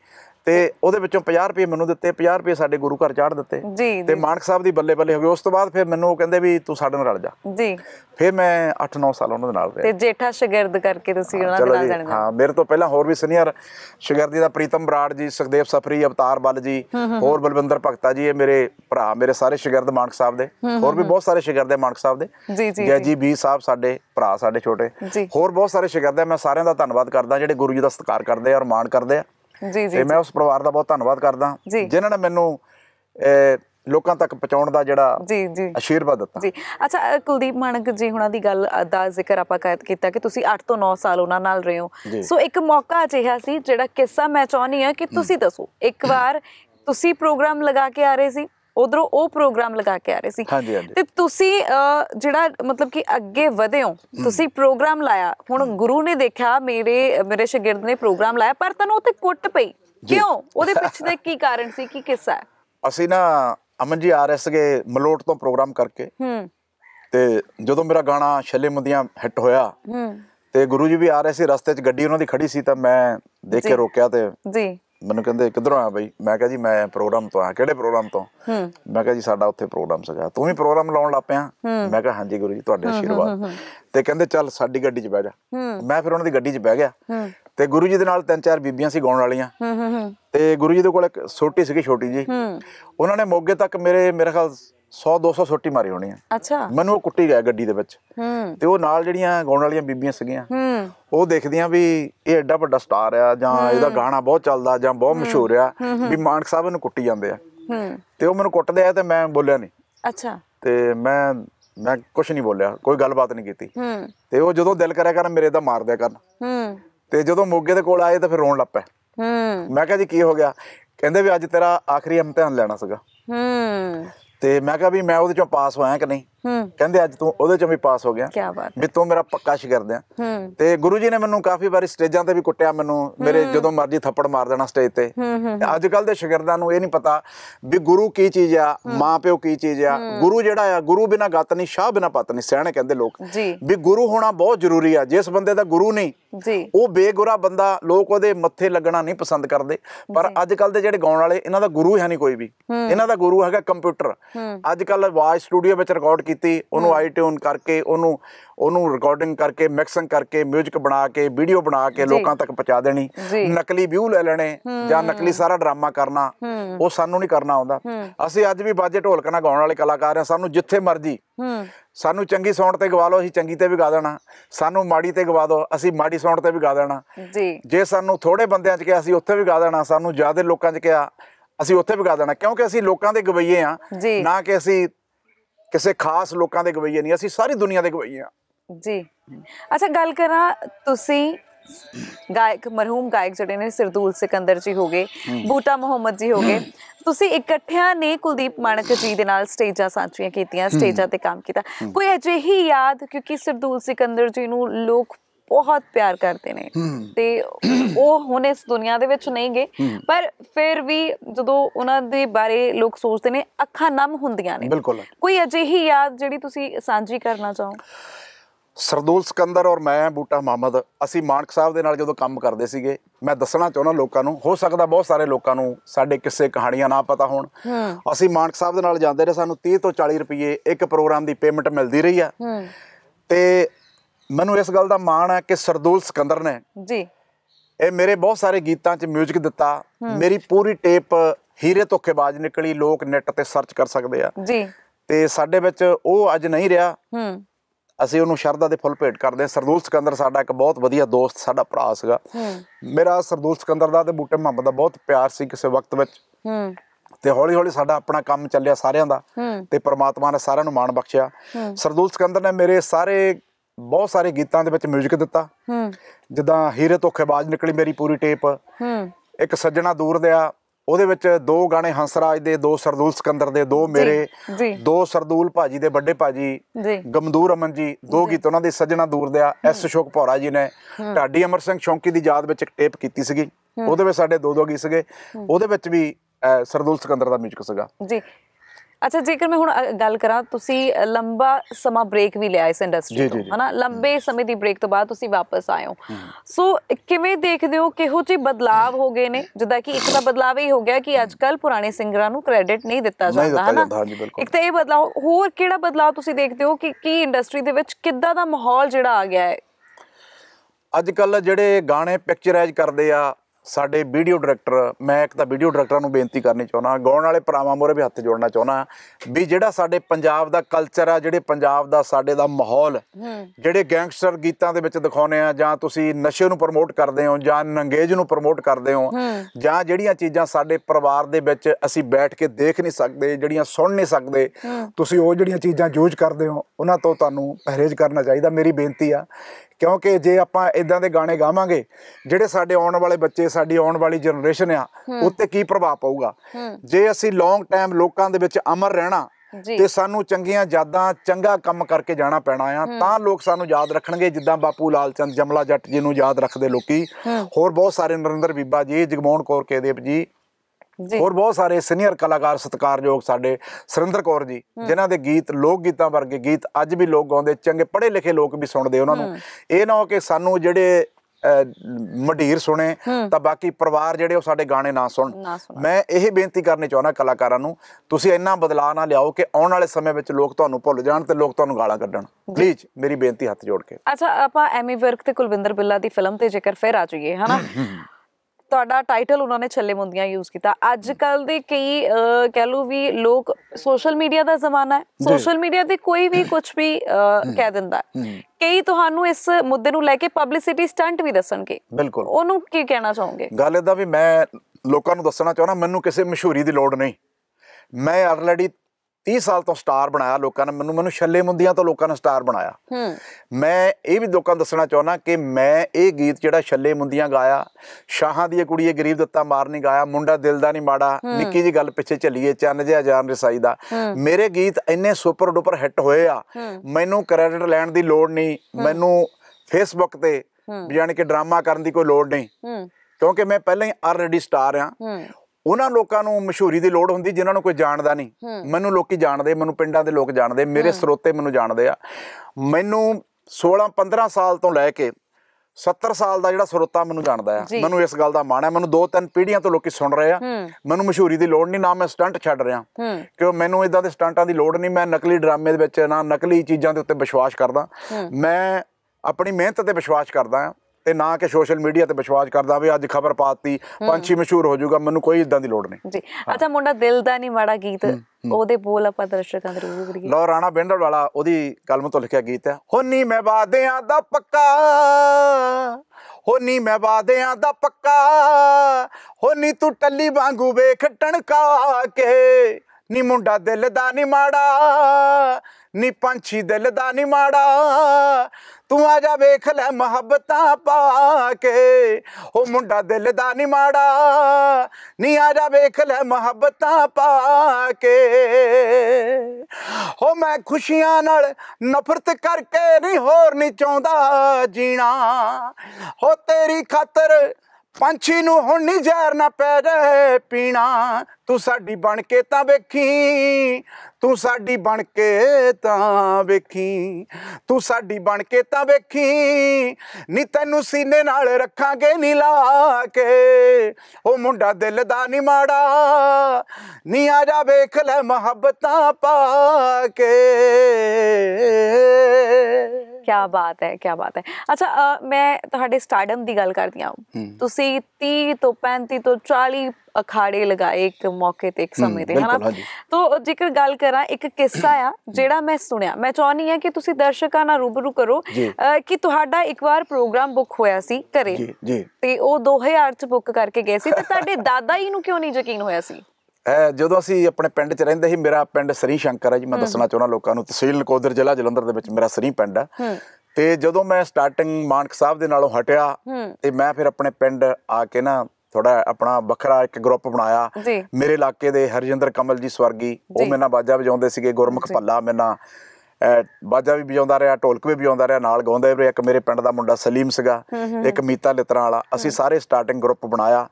ਤੇ ਉਹਦੇ ਵਿੱਚੋਂ 50 ਰੁਪਏ ਮੈਨੂੰ ਦਿੱਤੇ 50 ਰੁਪਏ ਸਾਡੇ ਗੁਰੂ ਘਰ ਚਾੜ ਦਿੱਤੇ ਤੇ ਮਾਨਕ ਸਾਹਿਬ ਦੀ ਬੱਲੇ ਬੱਲੇ ਹੋ ਗਈ ਉਸ ਤੋਂ ਬਾਅਦ ਫਿਰ ਮੈਨੂੰ ਉਹ ਕਹਿੰਦੇ ਵੀ ਤੂੰ ਸਾਡੇ ਨਾਲ ਰਲ ਜਾ ਜੀ ਫਿਰ ਮੈਂ 8-9 ਸਾਲ ਉਹਨਾਂ ਦੇ ਨਾਲ ਰਿਹਾ ਤੇ ਜੇਠਾ ਸ਼ਗਿਰਦ ਕਰਕੇ ਤੁਸੀਂ ਉਹਨਾਂ ਦੇ ਨਾਲ ਜਾਣਦੇ ਹਾਂ ਮੇਰੇ ਤੋਂ ਪਹਿਲਾਂ ਹੋਰ ਵੀ ਸੀਨੀਅਰ ਸ਼ਗਿਰਦੀ ਦਾ ਪ੍ਰੀਤਮ ਬਰਾੜ ਜੀ ਸੁਖਦੇਵ ਸਫਰੀ ਅਵਤਾਰ ਬੱਲ ਜੀ ਹੋਰ ਬਲਵਿੰਦਰ ਭਗਤਾ ਜੀ ਇਹ ਮੇਰੇ ਭਰਾ ਮੇਰੇ ਸਾਰੇ ਸ਼ਗਿਰਦ ਮਾਨਕ ਸਾਹਿਬ ਦੇ ਹੋਰ ਵੀ ਬਹੁਤ ਸਾਰੇ ਸ਼ਗਿਰਦ ਹੈ ਮਾਨਕ ਸਾਹਿਬ ਦੇ ਜੀ ਜੀ ਜੀ ਜੀ ਵੀ ਸਾਹਿਬ ਸਾਡੇ ਭਰਾ ਸਾਡੇ ਛੋਟੇ ਹੋਰ ਬਹੁਤ ਸਾਰੇ ਸ਼ਗਿਰਦ ਹੈ ਮੈਂ ਸਾਰਿਆਂ ਦਾ ਧੰਨਵਾਦ ਕਰਦਾ ਜਿਹੜੇ ਗੁਰੂ ਜੀ ਦਾ ਸਤਿਕਾਰ ਕਰਦੇ ਆ ਔਰ ਮਾਣ ਕਰਦੇ ਆ ਜੀ ਜੀ ਤੇ ਮੈਂ ਉਸ ਪਰਿਵਾਰ ਦਾ ਬਹੁਤ ਧੰਨਵਾਦ ਕਰਦਾ ਜਿਨ੍ਹਾਂ ਨੇ ਮੈਨੂੰ ਲੋਕਾਂ ਤੱਕ ਪਹੁੰਚਾਉਣ ਦਾ ਜਿਹੜਾ ਜੀ ਜੀ ਅਸ਼ੀਰਵਾਦ ਦਿੱਤਾ ਜੀ ਅੱਛਾ ਕੁਲਦੀਪ ਮਾਨਕ ਜੀ ਹੁਣਾਂ ਦੀ ਗੱਲ ਦਾ ਜ਼ਿਕਰ ਆਪਾਂ ਕੀਤਾ ਕਿ ਤੁਸੀਂ 8 ਤੋਂ 9 ਸਾਲ ਉਹਨਾਂ ਨਾਲ ਰਹੇ ਹੋ ਸੋ ਇੱਕ ਮੌਕਾ ਅਜਿਹਾ ਸੀ ਜਿਹੜਾ ਕਿੱਸਾ ਮੈਂ ਚਾਹਨੀ ਆ ਕਿ ਤੁਸੀਂ ਦੱਸੋ ਇੱਕ ਵਾਰ ਤੁਸੀਂ ਪ੍ਰੋਗਰਾਮ ਲਗਾ ਕੇ ਆ ਰਹੇ ਸੀ ਉਧਰੋਂ ਉਹ ਪ੍ਰੋਗਰਾਮ ਲਗਾ ਕੇ ਆ ਰਹੇ ਸੀ ਤੇ ਤੁਸੀਂ ਜਿਹੜਾ ਮਤਲਬ ਕਿ ਅੱਗੇ ਵਧੇ ਹੋ ਤੁਸੀਂ ਪ੍ਰੋਗਰਾਮ ਲਾਇਆ ਹੁਣ ਗੁਰੂ ਨੇ ਦੇਖਿਆ ਮੇਰੇ ਮੇਰੇ ਸ਼ਾਗਿਰਦ ਨੇ ਪ੍ਰੋਗਰਾਮ ਲਾਇਆ ਪਰ ਤਨ ਉਹਤੇ ਕੁੱਟ ਪਈ ਕਿਉਂ ਉਹਦੇ ਪਿੱਛੇ ਕੀ ਕਾਰਨ ਸੀ ਕੀ ਕਿੱਸਾ ਅਸੀਂ ਨਾ ਅਮਨ ਜੀ ਆ ਰਹੇ ਸੀਗੇ ਮਲੋਟ ਤੋਂ ਪ੍ਰੋਗਰਾਮ ਕਰਕੇ ਹੂੰ ਤੇ ਜਦੋਂ ਮੇਰਾ ਗਾਣਾ ਛੱਲੇ ਮੁੰਦੀਆਂ ਹਿੱਟ ਹੋਇਆ ਹੂੰ ਤੇ ਗੁਰੂ ਜੀ ਵੀ ਆ ਰਹੇ ਸੀ ਰਸਤੇ 'ਚ ਗੱਡੀ ਉਹਨਾਂ ਦੀ ਖੜੀ ਸੀ ਤਾਂ ਮੈਂ ਦੇਖ ਕੇ ਰੋਕਿਆ ਤੇ ਜੀ ਮੈਨੂੰ ਕਹਿੰਦੇ ਕਿੱਧਰੋਂ ਆ ਬਈ ਮੈਂ ਕਿਹਾ ਜੀ ਮੈਂ ਪ੍ਰੋਗਰਾਮ ਤੋਂ ਆ ਕਿਹੜੇ ਪ੍ਰੋਗਰਾਮ ਤੋਂ ਮੈਂ ਕਿਹਾ ਜੀ ਸਾਡਾ ਉੱਥੇ ਪ੍ਰੋਗਰਾਮ ਸੀਗਾ ਤੂੰ ਵੀ ਪ੍ਰੋਗਰਾਮ ਲਾਉਣ ਲੱਗ ਪਿਆ ਮੈਂ ਕਿਹਾ ਹਾਂਜੀ ਗੁਰੂ ਜੀ ਤੁਹਾਡੇ ਆਸ਼ੀਰਵਾਦ ਤੇ ਕਹਿੰਦੇ ਚੱਲ ਸਾਡੀ ਗੱਡੀ 'ਚ ਬਹਿ ਜਾ ਮੈਂ ਫਿਰ ਉਹਨਾਂ ਦੀ ਗੱਡੀ 'ਚ ਬਹਿ ਗਿਆ ਤੇ ਗੁਰੂ ਜੀ ਦੇ ਨਾਲ ਤਿੰਨ ਚਾਰ ਬੀਬੀਆਂ ਸੀ ਗਾਉਣ ਵਾਲੀਆਂ ਤੇ ਗੁਰੂ ਜੀ ਦੇ ਕੋਲ ਇੱਕ ਛੋਟੀ ਸੀਗੀ ਛੋਟੀ ਜੀ ਉਹਨਾਂ ਨੇ ਮੋਗੇ ਤੱਕ ਮੇਰੇ ਮੇਰੇ ਖਿਆਲ 100 200 ਛੋਟੀ ਮਾਰੀ ਹੋਣੀ ਆ ਅੱਛਾ ਮੈਨੂੰ ਉਹ ਕੁੱਟੀ ਗਿਆ ਗੱਡੀ ਦੇ ਵਿੱਚ ਹੂੰ ਤੇ ਉਹ ਨਾਲ ਜਿਹੜੀਆਂ ਗਾਉਣ ਵਾਲੀਆਂ ਬੀਬੀਆਂ ਸੀਗੀਆਂ ਹੂੰ ਉਹ ਦੇਖਦੀਆਂ ਵੀ ਇਹ ਐਡਾ ਵੱਡਾ ਸਟਾਰ ਆ ਜਾਂ ਇਹਦਾ ਗਾਣਾ ਬਹੁਤ ਚੱਲਦਾ ਜਾਂ ਬਹੁਤ ਮਸ਼ਹੂਰ ਆ ਵੀ ਮਾਨਕ ਸਾਹਿਬ ਨੂੰ ਕੁੱਟੀ ਜਾਂਦੇ ਆ ਹੂੰ ਤੇ ਉਹ ਮੈਨੂੰ ਕੁੱਟਦੇ ਆ ਤੇ ਮੈਂ ਬੋਲਿਆ ਨਹੀਂ ਅੱਛਾ ਤੇ ਮੈਂ ਮੈਂ ਕੁਝ ਨਹੀਂ ਬੋਲਿਆ ਕੋਈ ਗੱਲਬਾਤ ਨਹੀਂ ਕੀਤੀ ਹੂੰ ਤੇ ਉਹ ਜਦੋਂ ਦਿਲ ਕਰਿਆ ਕਰ ਮੇਰੇ ਦਾ ਮਾਰ ਦਿਆ ਕਰਨ ਹੂੰ ਤੇ ਜਦੋਂ ਮੋਗੇ ਦੇ ਕੋਲ ਆਏ ਤਾਂ ਫਿਰ ਰੋਣ ਲੱਪੇ ਹੂੰ ਮੈਂ ਕਿਹਾ ਜੀ ਕੀ ਹੋ ਗਿਆ ਕਹਿੰਦੇ ਵੀ ਅੱਜ ਤੇਰਾ ਆਖਰੀ ਇਮਤਿਹਾਨ ਲੈਣਾ ਸੀਗਾ ਹੂੰ ਤੇ ਮੈਂ ਕਿਹਾ ਵੀ ਮੈਂ ਉਹਦੇ ਚੋਂ ਪਾਸ ਹੋਇਆ ਕਿ ਨਹੀਂ ਹੂੰ ਕਹਿੰਦੇ ਅੱਜ ਤੂੰ ਉਹਦੇ ਚ ਵੀ ਪਾਸ ਹੋ ਗਿਆ ਕੀ ਬਾਤ ਵੀ ਤੂੰ ਮੇਰਾ ਪੱਕਾ ਸ਼ਗਿਰਦ ਆ ਤੇ ਗੁਰੂ ਜੀ ਨੇ ਮੈਨੂੰ ਕਾਫੀ ਵਾਰੀ ਸਟੇਜਾਂ ਤੇ ਵੀ ਕੁੱਟਿਆ ਮੈਨੂੰ ਮੇਰੇ ਜਦੋਂ ਮਰਜ਼ੀ ਥੱਪੜ ਮਾਰ ਦੇਣਾ ਸਟੇਜ ਤੇ ਅੱਜ ਕੱਲ ਦੇ ਸ਼ਗਿਰਦਾਂ ਨੂੰ ਇਹ ਨਹੀਂ ਪਤਾ ਵੀ ਗੁਰੂ ਕੀ ਚੀਜ਼ ਆ ਮਾਂ ਪਿਓ ਕੀ ਚੀਜ਼ ਆ ਗੁਰੂ ਜਿਹੜਾ ਆ ਗੁਰੂ ਬਿਨਾ ਗੱਤ ਨਹੀਂ ਸ਼ਾਹ ਬਿਨਾ ਪਤ ਨਹੀਂ ਸਿਆਣੇ ਕਹਿੰਦੇ ਲੋਕ ਵੀ ਗੁਰੂ ਹੋਣਾ ਬਹੁਤ ਜ਼ਰੂਰੀ ਆ ਜਿਸ ਬੰਦੇ ਦਾ ਗੁਰੂ ਨਹੀਂ ਜੀ ਉਹ ਬੇਗੁਰਾ ਬੰਦਾ ਲੋਕ ਉਹਦੇ ਮੱਥੇ ਲੱਗਣਾ ਨਹੀਂ ਪਸੰਦ ਕਰਦੇ ਪਰ ਅੱਜ ਕੱਲ ਦੇ ਜਿਹੜੇ ਗਾਉਣ ਵਾਲੇ ਇਹਨਾਂ ਦਾ ਗੁਰੂ ਹੈ ਨਹੀਂ ਕੋਈ ਵੀ ਇਹਨਾਂ ਦਾ ਗੁਰੂ ਹੈਗਾ ਕੰਪਿਊਟਰ ਅੱਜ ਕੱਲ ਵਾਇਸ ਸਟੂਡੀਓ ਵਿੱਚ ਰਿਕਾਰਡ ਕੀਤੀ ਉਹਨੂੰ ਆਈਟਿਊਨ ਕਰਕੇ ਉਹਨੂੰ ਉਹਨੂੰ ਰਿਕਾਰਡਿੰਗ ਕਰਕੇ ਮਿਕਸਿੰਗ ਕਰਕੇ 뮤직 ਬਣਾ ਕੇ ਵੀਡੀਓ ਬਣਾ ਕੇ ਲੋਕਾਂ ਤੱਕ ਪਹੁੰਚਾ ਦੇਣੀ ਨਕਲੀ ਵਿਊ ਲੈ ਲੈਣੇ ਜਾਂ ਨਕਲੀ ਸਾਰਾ ਡਰਾਮਾ ਕਰਨਾ ਉਹ ਸਾਨੂੰ ਨਹੀਂ ਕਰਨਾ ਆਉਂਦਾ ਅਸੀਂ ਅੱਜ ਵੀ ਬਾਜੇ ਢੋਲਕ ਨਾਲ ਗਾਉਣ ਵਾਲੇ ਕਲਾਕਾਰ ਆ ਸਾਨੂੰ ਜਿੱਥੇ ਮਰਜ਼ੀ ਸਾਨੂੰ ਚੰਗੀ ਸੌਂਡ ਤੇ ਗਵਾ ਲਓ ਅਸੀਂ ਚੰਗੀ ਤੇ ਵੀ ਗਾ ਦੇਣਾ ਸਾਨੂੰ ਮਾੜੀ ਤੇ ਗਵਾ ਦਿਓ ਅਸੀਂ ਮਾੜੀ ਸੌਂਡ ਤੇ ਵੀ ਗਾ ਦੇਣਾ ਜੀ ਜੇ ਸਾਨੂੰ ਥੋੜੇ ਬੰਦਿਆਂ 'ਚ ਕਿਹਾ ਅਸੀਂ ਉੱਥੇ ਵੀ ਗਾ ਦੇਣਾ ਸਾਨੂੰ ਜ਼ਿਆਦਾ ਲੋਕਾਂ 'ਚ ਕਿਹਾ ਅਸੀਂ ਉੱਥੇ ਵੀ ਗਾ ਦੇਣਾ ਕਿਉਂਕਿ ਅਸੀਂ ਲੋਕਾਂ ਦੇ ਗਵਈਏ ਆ ਨਾ ਕਿ ਅਸੀਂ ਕਿਸੇ ਖਾਸ ਲੋਕਾਂ ਦੇ ਗਵਈਏ ਨਹੀਂ ਅਸੀਂ ਸਾਰੀ ਦੁਨੀਆ ਦੇ ਗਵਈਏ ਆ ਜੀ ਅੱਛਾ ਗੱਲ ਕਰਾਂ ਤੁਸੀਂ ਗਾਇਕ ਮਰਹੂਮ ਗਾਇਕ ਜਿਹੜੇ ਨੇ ਸਰਦੂਲ ਸਿਕੰਦਰ ਜੀ ਹੋਗੇ ਬੂਟਾ ਮੁਹੰਮਦ ਜੀ ਹੋਗੇ ਤੁਸੀਂ ਇਕੱਠਿਆਂ ਨੇ ਕੁਲਦੀਪ ਮਾਨਕ ਜੀ ਦੇ ਨਾਲ ਸਟੇਜਾਂ ਸਾਂਝੀਆਂ ਕੀਤੀਆਂ ਸਟੇਜਾਂ ਤੇ ਕੰਮ ਕੀਤਾ ਕੋਈ ਅਜਿਹੀ ਯਾਦ ਕਿਉਂਕਿ ਸਰਦੂਲ ਸਿਕੰਦਰ ਜੀ ਨੂੰ ਲੋਕ ਬਹੁਤ ਪਿਆਰ ਕਰਦੇ ਨੇ ਤੇ ਉਹ ਹੁਣ ਇਸ ਦੁਨੀਆ ਦੇ ਵਿੱਚ ਨਹੀਂ ਗਏ ਪਰ ਫਿਰ ਵੀ ਜਦੋਂ ਉਹਨਾਂ ਦੇ ਬਾਰੇ ਲੋਕ ਸੋਚਦੇ ਨੇ ਅੱਖਾਂ ਨਮ ਹੁੰਦੀਆਂ ਨੇ ਬਿਲਕੁਲ ਕੋਈ ਅਜਿਹੀ ਯਾਦ ਜਿਹੜੀ ਤੁਸੀਂ ਸਾਂਝੀ ਕਰਨਾ ਚਾਹੋ ਸਰਦੂਲ ਸਕੰਦਰ ਔਰ ਮੈਂ ਬੂਟਾ ਮੁਹੰਮਦ ਅਸੀਂ ਮਾਨਕ ਸਾਹਿਬ ਦੇ ਨਾਲ ਜਦੋਂ ਕੰਮ ਕਰਦੇ ਸੀਗੇ ਮੈਂ ਦੱਸਣਾ ਚਾਹੁੰਦਾ ਲੋਕਾਂ ਨੂੰ ਹੋ ਸਕਦਾ ਬਹੁਤ ਸਾਰੇ ਲੋਕਾਂ ਨੂੰ ਸਾਡੇ ਕਿਸੇ ਕਹਾਣੀਆਂ ਨਾ ਪਤਾ ਹੋਣ ਅਸੀਂ ਮਾਨਕ ਸਾਹਿਬ ਦੇ ਨਾਲ ਜਾਂਦੇ ਰਹੇ ਸਾਨੂੰ 30 ਤੋਂ 40 ਰੁਪਏ ਇੱਕ ਪ੍ਰੋਗਰਾਮ ਦੀ ਪੇਮੈਂਟ ਮਿਲਦੀ ਰਹੀ ਆ ਤੇ ਮੈਨੂੰ ਇਸ ਗੱਲ ਦਾ ਮਾਣ ਹੈ ਕਿ ਸਰਦੂਲ ਸਿਕੰਦਰ ਨੇ ਜੀ ਇਹ ਮੇਰੇ ਬਹੁਤ ਸਾਰੇ ਗੀਤਾਂ 'ਚ 뮤직 ਦਿੱਤਾ ਮੇਰੀ ਪੂਰੀ ਟੇਪ ਹੀਰੇ ਧੋਖੇਬਾਜ਼ ਨਿਕਲੀ ਲੋਕ ਨੈਟ ਤੇ ਸਰਚ ਕਰ ਸਕਦੇ ਆ ਜੀ ਤੇ ਸਾਡੇ ਵਿੱਚ ਉਹ ਅੱਜ ਨਹੀਂ ਰਿਹਾ ਹੂੰ ਅਸੀਂ ਉਹਨੂੰ ਸ਼ਰਦਾ ਦੇ ਫੁੱਲ ਭੇਟ ਕਰਦੇ ਹਾਂ ਸਰਦੂਲ ਸਿਕੰਦਰ ਸਾਡਾ ਇੱਕ ਬਹੁਤ ਵਧੀਆ ਦੋਸਤ ਸਾਡਾ ਭਰਾ ਸੀਗਾ ਮੇਰਾ ਸਰਦੂਲ ਸਿਕੰਦਰ ਦਾ ਤੇ ਬੂਟੇ ਮੁਹੰਮਦ ਦਾ ਬਹੁਤ ਪਿਆਰ ਸੀ ਕਿਸੇ ਵਕਤ ਵਿੱਚ ਹੂੰ ਤੇ ਹੌਲੀ ਹੌਲੀ ਸਾਡਾ ਆਪਣਾ ਕੰਮ ਚੱਲਿਆ ਸਾਰਿਆਂ ਦਾ ਤੇ ਪ੍ਰਮਾਤਮਾ ਨੇ ਸਾਰਿਆਂ ਨੂੰ ਮਾਣ ਬਖਸ਼ਿਆ ਸਰਦੂਲ ਸਿਕੰਦਰ ਨੇ ਮੇਰੇ ਸਾਰੇ ਬਹੁਤ ਸਾਰੇ ਗੀਤਾਂ ਦੇ ਵਿੱਚ 뮤직 ਦਿੱਤਾ ਹੂੰ ਜਿੱਦਾਂ ਹੀਰੇ ਬਾਜ ਨਿਕਲੀ ਮੇਰੀ ਪੂਰੀ ਟੇਪ ਹੂੰ ਇੱਕ ਸੱਜਣਾ ਦੂਰ ਦਿਆ ਉਹਦੇ ਵਿੱਚ ਦੋ ਗਾਣੇ ਹੰਸਰਾਜ ਦੇ ਦੋ ਸਰਦੂਲ ਸਕੰਦਰ ਦੇ ਦੋ ਮੇਰੇ ਦੋ ਸਰਦੂਲ ਭਾਜੀ ਦੇ ਵੱਡੇ ਭਾਜੀ ਗਮਦੂਰ ਅਮਨ ਜੀ ਦੋ ਗੀਤ ਉਹਨਾਂ ਦੇ ਸੱਜਣਾ ਦੂਰ ਦਿਆ ਐਸ ਸ਼ੋਕ ਭੌਰਾ ਜੀ ਨੇ ਢਾਡੀ ਅਮਰ ਸਿੰਘ ਸ਼ੌਂਕੀ ਦੀ ਯਾਦ ਵਿੱਚ ਇੱਕ ਟੇਪ ਕੀਤੀ ਸੀਗੀ ਉਹਦੇ ਵਿੱਚ ਸਾਡੇ ਦੋ ਦੋ ਗੀਤ ਸੀਗੇ ਉਹਦੇ ਵਿੱਚ ਵੀ ਸਰਦੂਲ ਸਕੰਦਰ ਦਾ ਮਿਊਜ਼ਿਕ ਸੀਗਾ ਜੀ ਅੱਛਾ ਜੇਕਰ ਮੈਂ ਹੁਣ ਗੱਲ ਕਰਾਂ ਤੁਸੀਂ ਲੰਬਾ ਸਮਾਂ ਬ੍ਰੇਕ ਵੀ ਲਿਆ ਇਸ ਇੰਡਸਟਰੀ ਤੋਂ ਹਨਾ ਲੰਬੇ ਸਮੇਂ ਦੀ ਬ੍ਰੇਕ ਤੋਂ ਬਾਅਦ ਤੁਸੀਂ ਵਾਪਸ ਆਏ ਹੋ ਸੋ ਕਿਵੇਂ ਦੇਖਦੇ ਹੋ ਕਿਹੋ ਜਿਹੇ ਬਦਲਾਅ ਹੋ ਗਏ ਨੇ ਜਿੱਦਾਂ ਕਿ ਇੱਕ ਤਾਂ ਬਦਲਾਅ ਹੀ ਹੋ ਗਿਆ ਕਿ ਅੱਜ ਕੱਲ ਪੁਰਾਣੇ ਸਿੰਗਰਾਂ ਨੂੰ ਕ੍ਰੈਡਿਟ ਨਹੀਂ ਦਿੱਤਾ ਜਾਂਦਾ ਹਨਾ ਇੱਕ ਤਾਂ ਇਹ ਬਦਲਾਅ ਹੋਰ ਕਿਹੜਾ ਬਦਲਾਅ ਤੁਸੀਂ ਦੇਖਦੇ ਹੋ ਕਿ ਕੀ ਇੰਡਸਟਰੀ ਦੇ ਵਿੱਚ ਕਿੱਦਾਂ ਦਾ ਮਾਹੌਲ ਜਿਹੜਾ ਆ ਗਿਆ ਹੈ ਅੱਜ ਕੱਲ ਜਿਹੜੇ ਗਾਣੇ ਪਿਕਚਰਾਈਜ਼ ਕਰਦੇ ਆ ਸਾਡੇ ਵੀਡੀਓ ਡਾਇਰੈਕਟਰ ਮੈਂ ਇੱਕ ਤਾਂ ਵੀਡੀਓ ਡਾਇਰੈਕਟਰਾਂ ਨੂੰ ਬੇਨਤੀ ਕਰਨੀ ਚਾਹੁੰਦਾ ਗਾਉਣ ਵਾਲੇ ਭਰਾਵਾਂ ਮੋਰੇ ਵੀ ਹੱਥ ਜੋੜਨਾ ਚਾਹੁੰਦਾ ਵੀ ਜਿਹੜਾ ਸਾਡੇ ਪੰਜਾਬ ਦਾ ਕਲਚਰ ਆ ਜਿਹੜੇ ਪੰਜਾਬ ਦਾ ਸਾਡੇ ਦਾ ਮਾਹੌਲ ਜਿਹੜੇ ਗੈਂਗਸਟਰ ਗੀਤਾਂ ਦੇ ਵਿੱਚ ਦਿਖਾਉਨੇ ਆ ਜਾਂ ਤੁਸੀਂ ਨਸ਼ੇ ਨੂੰ ਪ੍ਰਮੋਟ ਕਰਦੇ ਹੋ ਜਾਂ ਨੰਗੇਜ ਨੂੰ ਪ੍ਰਮੋਟ ਕਰਦੇ ਹੋ ਜਾਂ ਜਿਹੜੀਆਂ ਚੀਜ਼ਾਂ ਸਾਡੇ ਪਰਿਵਾਰ ਦੇ ਵਿੱਚ ਅਸੀਂ ਬੈਠ ਕੇ ਦੇਖ ਨਹੀਂ ਸਕਦੇ ਜਿਹੜੀਆਂ ਸੁਣ ਨਹੀਂ ਸਕਦੇ ਤੁਸੀਂ ਉਹ ਜਿਹੜੀਆਂ ਚੀਜ਼ਾਂ ਯੂਜ਼ ਕਰਦੇ ਹੋ ਉਹਨਾਂ ਤੋਂ ਤੁਹਾਨੂੰ ਪਰਹੇਜ਼ ਕਰਨਾ ਚਾਹੀਦਾ ਮੇਰੀ ਬੇਨਤੀ ਆ ਕਿਉਂਕਿ ਜੇ ਆਪਾਂ ਇਦਾਂ ਦੇ ਗਾਣੇ ਗਾਵਾਂਗੇ ਜਿਹੜੇ ਸਾਡੇ ਆਉਣ ਵਾਲੇ ਬੱਚੇ ਸਾਡੀ ਆਉਣ ਵਾਲੀ ਜਨਰੇਸ਼ਨ ਆ ਉੱਤੇ ਕੀ ਪ੍ਰਭਾਵ ਪਊਗਾ ਜੇ ਅਸੀਂ ਲੌਂਗ ਟਾਈਮ ਲੋਕਾਂ ਦੇ ਵਿੱਚ ਅਮਰ ਰਹਿਣਾ ਤੇ ਸਾਨੂੰ ਚੰਗੀਆਂ ਯਾਦਾਂ ਚੰਗਾ ਕੰਮ ਕਰਕੇ ਜਾਣਾ ਪੈਣਾ ਆ ਤਾਂ ਲੋਕ ਸਾਨੂੰ ਯਾਦ ਰੱਖਣਗੇ ਜਿੱਦਾਂ ਬਾਪੂ ਲਾਲ ਚੰਦ ਜਮਲਾ ਜੱਟ ਜੀ ਨੂੰ ਯਾਦ ਰੱਖਦੇ ਲੋਕੀ ਹੋਰ ਬਹੁਤ ਸਾਰੇ ਨਰਿੰਦਰ ਬੀਬਾ ਜੀ ਜਗਮੋਹਨ ਕੌਰ ਕੇਦੇਵ ਜੀ ਹੋਰ ਬਹੁਤ ਸਾਰੇ ਸੀਨੀਅਰ ਕਲਾਕਾਰ ਸਤਿਕਾਰਯੋਗ ਸਾਡੇ ਸਰਿੰਦਰ ਕੌਰ ਜੀ ਜਿਨ੍ਹਾਂ ਦੇ ਗੀਤ ਲੋਕ ਗੀਤਾਂ ਵਰਗੇ ਗੀਤ ਅੱਜ ਵੀ ਲੋਕ ਗਾਉਂਦੇ ਚੰਗੇ ਪੜ੍ਹੇ ਲਿਖੇ ਲੋਕ ਵੀ ਸੁਣਦੇ ਉਹਨਾਂ ਨੂੰ ਇਹ ਨਾ ਹੋ ਕਿ ਸਾਨੂੰ ਜਿਹੜੇ ਮਢੀਰ ਸੁਣੇ ਤਾਂ ਬਾਕੀ ਪਰਿਵਾਰ ਜਿਹੜੇ ਉਹ ਸਾਡੇ ਗਾਣੇ ਨਾ ਸੁਣ ਮੈਂ ਇਹ ਬੇਨਤੀ ਕਰਨੀ ਚਾਹੁੰਦਾ ਕਲਾਕਾਰਾਂ ਨੂੰ ਤੁਸੀਂ ਇੰਨਾ ਬਦਲਾਅ ਨਾ ਲਿਆਓ ਕਿ ਆਉਣ ਵਾਲੇ ਸਮੇਂ ਵਿੱਚ ਲੋਕ ਤੁਹਾਨੂੰ ਭੁੱਲ ਜਾਣ ਤੇ ਲੋਕ ਤੁਹਾਨੂੰ ਗਾਲਾਂ ਕੱਢਣ ਪਲੀਜ਼ ਮੇਰੀ ਬੇਨਤੀ ਹੱਥ ਜੋੜ ਕੇ ਅੱਛਾ ਆਪਾਂ ਐਮੀ ਵਰਕ ਤੇ ਕੁਲਵਿੰਦਰ ਬਿੱਲਾ ਦੀ ਫਿਲਮ ਤੇ ਜੇਕਰ ਫੇਰ ਆ ਜਾਈਏ ਹਨਾ ਤੁਹਾਡਾ ਟਾਈਟਲ ਉਹਨਾਂ ਨੇ ਛੱਲੇ ਮੁੰਦੀਆਂ ਯੂਜ਼ ਕੀਤਾ ਅੱਜ ਕੱਲ ਦੇ ਕਈ ਕਹਿ ਲੋ ਵੀ ਲੋਕ ਸੋਸ਼ਲ ਮੀਡੀਆ ਦਾ ਜ਼ਮਾਨਾ ਹੈ ਸੋਸ਼ਲ ਮੀਡੀਆ ਤੇ ਕੋਈ ਵੀ ਕੁਝ ਵੀ ਕਹਿ ਦਿੰਦਾ ਕਈ ਤੁਹਾਨੂੰ ਇਸ ਮੁੱਦੇ ਨੂੰ ਲੈ ਕੇ ਪਬਲਿਸਿਟੀ ਸਟੰਟ ਵੀ ਦੱਸਣਗੇ ਬਿਲਕੁਲ ਉਹਨੂੰ ਕੀ ਕਹਿਣਾ ਚਾਹੋਗੇ ਗੱਲ ਇਹਦਾ ਵੀ ਮੈਂ ਲੋਕਾਂ ਨੂੰ ਦੱਸਣਾ ਚਾਹਣਾ ਮੈਨੂੰ ਕਿਸੇ ਮਸ਼ਹੂਰੀ ਦੀ ਲੋੜ ਨਹੀਂ ਮੈਂ ਆਲਰੇਡੀ 30 ਸਾਲ ਤੋਂ ਸਟਾਰ ਬਣਾਇਆ ਲੋਕਾਂ ਨੇ ਮੈਨੂੰ ਮੈਨੂੰ ਛੱਲੇ ਮੁੰਦੀਆਂ ਤੋਂ ਲੋਕਾਂ ਨੇ ਸਟਾਰ ਬਣਾਇਆ ਮੈਂ ਇਹ ਵੀ ਲੋਕਾਂ ਨੂੰ ਦੱਸਣਾ ਚਾਹੁੰਦਾ ਕਿ ਮੈਂ ਇਹ ਗੀਤ ਜਿਹੜਾ ਛੱਲੇ ਮੁੰਦੀਆਂ ਗਾਇਆ ਸ਼ਾਹਾਂ ਦੀ ਕੁੜੀਏ ਗਰੀਬ ਦਿੱਤਾ ਮਾਰ ਨਹੀਂ ਗਾਇਆ ਮੁੰਡਾ ਦਿਲ ਦਾ ਨਹੀਂ ਮਾੜਾ ਨਿੱਕੀ ਜੀ ਗੱਲ ਪਿੱਛੇ ਚੱਲੀਏ ਚੰਨ ਜਿਹਾ ਜਾਨ ਰਸਾਈ ਦਾ ਮੇਰੇ ਗੀਤ ਇੰਨੇ ਸੁਪਰ ਡੁਪਰ ਹਿੱਟ ਹੋਏ ਆ ਮੈਨੂੰ ਕ੍ਰੈਡਿਟ ਲੈਣ ਦੀ ਲੋੜ ਨਹੀਂ ਮੈਨੂੰ ਫੇਸਬੁੱਕ ਤੇ ਯਾਨੀ ਕਿ ਡਰਾਮਾ ਕਰਨ ਦੀ ਕੋਈ ਲੋੜ ਨਹੀਂ ਕਿਉਂਕਿ ਮੈਂ ਪਹਿਲਾਂ ਹੀ ਆਲਰੇਡੀ ਸਟਾਰ ਆ ਉਹਨਾਂ ਲੋਕਾਂ ਨੂੰ ਮਸ਼ਹੂਰੀ ਦੀ ਲੋੜ ਹੁੰਦੀ ਜਿਨ੍ਹਾਂ ਨੂੰ ਕੋਈ ਜਾਣਦਾ ਨਹੀਂ ਮੈਨੂੰ ਲੋਕੀ ਜਾਣਦੇ ਮੈਨੂੰ ਪਿੰਡਾਂ ਦੇ ਲੋਕ ਜਾਣਦੇ ਮੇਰੇ ਸਰੋਤੇ ਮੈਨੂੰ ਜਾਣਦੇ ਆ ਮੈਨੂੰ 16 15 ਸਾਲ ਤੋਂ ਲੈ ਕੇ 70 ਸਾਲ ਦਾ ਜਿਹੜਾ ਸਰੋਤਾ ਮੈਨੂੰ ਜਾਣਦਾ ਆ ਮੈਨੂੰ ਇਸ ਗੱਲ ਦਾ ਮਾਣ ਹੈ ਮੈਨੂੰ ਦੋ ਤਿੰਨ ਪੀੜ੍ਹੀਆਂ ਤੋਂ ਲੋਕੀ ਸੁਣ ਰਹੇ ਆ ਮੈਨੂੰ ਮਸ਼ਹੂਰੀ ਦੀ ਲੋੜ ਨਹੀਂ ਨਾ ਮੈਂ ਸਟੰਟ ਛੱਡ ਰਿਹਾ ਕਿਉਂ ਮੈਨੂੰ ਇਦਾਂ ਦੇ ਸਟੰਟਾਂ ਦੀ ਲੋੜ ਨਹੀਂ ਮੈਂ ਨਕਲੀ ਡਰਾਮੇ ਦੇ ਵਿੱਚ ਨਾ ਨਕਲੀ ਚੀਜ਼ਾਂ ਦੇ ਉੱਤੇ ਵਿਸ਼ਵਾਸ ਕਰਦਾ ਮੈਂ ਆਪਣੀ ਮਿਹਨਤ ਤੇ ਵਿਸ਼ਵਾਸ ਕਰਦਾ ਆ ਤੇ ਨਾ ਕਿ ਸੋਸ਼ਲ ਮੀਡੀਆ ਤੇ ਵਿਸ਼ਵਾਸ ਕਰਦਾ ਵੀ ਅੱਜ ਖਬਰ ਪਾਤੀ ਪੰਛੀ ਮਸ਼ਹੂਰ ਹੋ ਜਾਊਗਾ ਮੈਨੂੰ ਕੋਈ ਇਦਾਂ ਦੀ ਲੋੜ ਨਹੀਂ ਜੀ ਅੱਛਾ ਮੁੰਡਾ ਦਿਲ ਦਾ ਨਹੀਂ ਮਾੜਾ ਗੀਤ ਉਹਦੇ ਬੋਲ ਆਪਾਂ ਦਰਸ਼ਕਾਂ ਦੇ ਰਿਵਿਊ ਕਰੀਏ ਲੋ ਰਾਣਾ ਬਿੰਦੜ ਵਾਲਾ ਉਹਦੀ ਕਲਮ ਤੋਂ ਲਿਖਿਆ ਗੀਤ ਹੈ ਹੋਨੀ ਮੈਂ ਵਾਦਿਆਂ ਦਾ ਪੱਕਾ ਹੋਨੀ ਮੈਂ ਵਾਦਿਆਂ ਦਾ ਪੱਕਾ ਹੋਨੀ ਤੂੰ ਟੱਲੀ ਵਾਂਗੂ ਵੇਖ ਟਣਕਾ ਕੇ ਨੀ ਮੁੰਡਾ ਦਿਲ ਦਾ ਨਹੀਂ ਮਾੜਾ ਨੀ ਪੰਛੀ ਦਿਲ ਦਾ ਨੀ ਮਾੜਾ ਤੂੰ ਆ ਜਾ ਵੇਖ ਲੈ ਮੁਹੱਬਤਾਂ ਪਾ ਕੇ ਉਹ ਮੁੰਡਾ ਦਿਲ ਦਾ ਨੀ ਮਾੜਾ ਨੀ ਆ ਜਾ ਵੇਖ ਲੈ ਮੁਹੱਬਤਾਂ ਪਾ ਕੇ ਹੋ ਮੈਂ ਖੁਸ਼ੀਆਂ ਨਾਲ ਨਫ਼ਰਤ ਕਰਕੇ ਨਹੀਂ ਹੋਰ ਨਹੀਂ ਚਾਹੁੰਦਾ ਜੀਣਾ ਹੋ ਤੇਰੀ ਖਾਤਰ ਪੰਛੀ ਨੂੰ ਹੁਣ ਨਹੀਂ ਜ਼ਹਿਰ ਨਾ ਪੈ ਜਾਏ ਪੀਣਾ ਤੂੰ ਸਾਡੀ ਬਣ ਕੇ ਤਾਂ ਵੇਖੀ ਤੂੰ ਸਾਡੀ ਬਣ ਕੇ ਤਾਂ ਵੇਖੀ ਤੂੰ ਸਾਡੀ ਬਣ ਕੇ ਤਾਂ ਵੇਖੀ ਨੀ ਤੈਨੂੰ ਸੀਨੇ ਨਾਲ ਰੱਖਾਂਗੇ ਨੀ ਲਾ ਕੇ ਉਹ ਮੁੰਡਾ ਦਿਲ ਦਾ ਨੀ ਮਾੜਾ ਨੀ ਆ ਜਾ ਵੇਖ ਲੈ ਮੁਹੱਬਤਾਂ ਪਾ ਕੇ ਕੀ ਬਾਤ ਹੈ ਕੀ ਬਾਤ ਹੈ ਅੱਛਾ ਮੈਂ ਤੁਹਾਡੇ ਸਟਾਰਡਮ ਦੀ ਗੱਲ ਕਰਦੀ ਆ ਤੁਸੀਂ 30 ਤੋਂ 35 ਤੋਂ 40 ਅਖਾੜੇ ਲਗਾਏ ਇੱਕ ਮੌਕੇ ਤੇ ਇੱਕ ਸਮੇਂ ਤੇ ਹਨਾ ਤੋਂ ਜੇਕਰ ਗੱਲ ਕਰਾਂ ਇੱਕ ਕਿੱਸਾ ਆ ਜਿਹੜਾ ਮੈਂ ਸੁਣਿਆ ਮੈਂ ਚਾਹੁੰਨੀ ਆ ਕਿ ਤੁਸੀਂ ਦਰਸ਼ਕਾਂ ਨਾਲ ਰੂਬਰੂ ਕਰੋ ਕਿ ਤੁਹਾਡਾ ਇੱਕ ਵਾਰ ਪ੍ਰੋਗਰਾਮ ਬੁੱਕ ਹੋਇਆ ਸੀ ਘਰੇ ਤੇ ਉਹ 2000 ਚ ਬੁੱਕ ਕਰਕੇ ਗਏ ਸੀ ਤੇ ਤੁਹਾਡੇ ਦਾਦਾ ਜੀ ਨੂੰ ਕਿਉਂ ਨਹੀਂ ਯਕੀਨ ਹੋਇਆ ਸੀ ਜਦੋਂ ਅਸੀਂ ਆਪਣੇ ਪਿੰਡ 'ਚ ਰਹਿੰਦੇ ਸੀ ਮੇਰਾ ਪਿੰਡ ਸਰੀ ਸ਼ੰਕਰ ਹੈ ਜੀ ਮੈਂ ਦੱਸਣਾ ਚਾਹੁੰਦਾ ਲੋਕਾਂ ਨੂੰ ਤਹਿਸੀਲ ਨਕੋਦਰ ਜ਼ਿਲ੍ਹਾ ਜਲੰਧਰ ਦੇ ਵਿੱਚ ਮੇਰਾ ਸਰੀ ਪਿੰਡ ਆ ਤੇ ਜਦੋਂ ਮੈਂ ਸਟਾਰਟਿੰਗ ਮਾਨਕ ਸਾਹਿਬ ਦੇ ਨਾਲੋਂ ਹਟਿਆ ਤੇ ਮੈਂ ਫਿਰ ਆਪਣੇ ਪਿੰਡ ਆ ਕੇ ਨਾ ਥੋੜਾ ਆਪਣਾ ਵੱਖਰਾ ਇੱਕ ਗਰੁੱਪ ਬਣਾਇਆ ਮੇਰੇ ਇਲਾਕੇ ਦੇ ਹਰਜਿੰਦਰ ਕਮਲ ਜੀ ਸਵਰਗੀ ਉਹ ਮੇਰੇ ਨਾਲ ਬਾਜਾ ਵਜਾਉਂਦੇ ਸੀਗੇ ਗੁਰਮੁਖ ਭੱਲਾ ਮੇਰੇ ਨਾਲ ਬਾਜਾ ਵੀ ਵਜਾਉਂਦਾ ਰਿਹਾ ਢੋਲਕ ਵੀ ਵਜਾਉਂਦਾ ਰਿਹਾ ਨਾਲ ਗਾਉਂਦਾ ਵੀ ਇੱਕ ਮੇਰੇ ਪਿੰਡ ਦਾ ਮੁੰਡਾ ਸਲੀਮ ਸੀਗਾ ਇੱਕ ਮੀਤਾ ਲਿਤਰਾ ਵਾਲਾ ਅਸੀਂ ਸਾਰੇ ਸਟਾਰਟਿੰਗ ਗਰੁੱਪ ਬਣਾਇਆ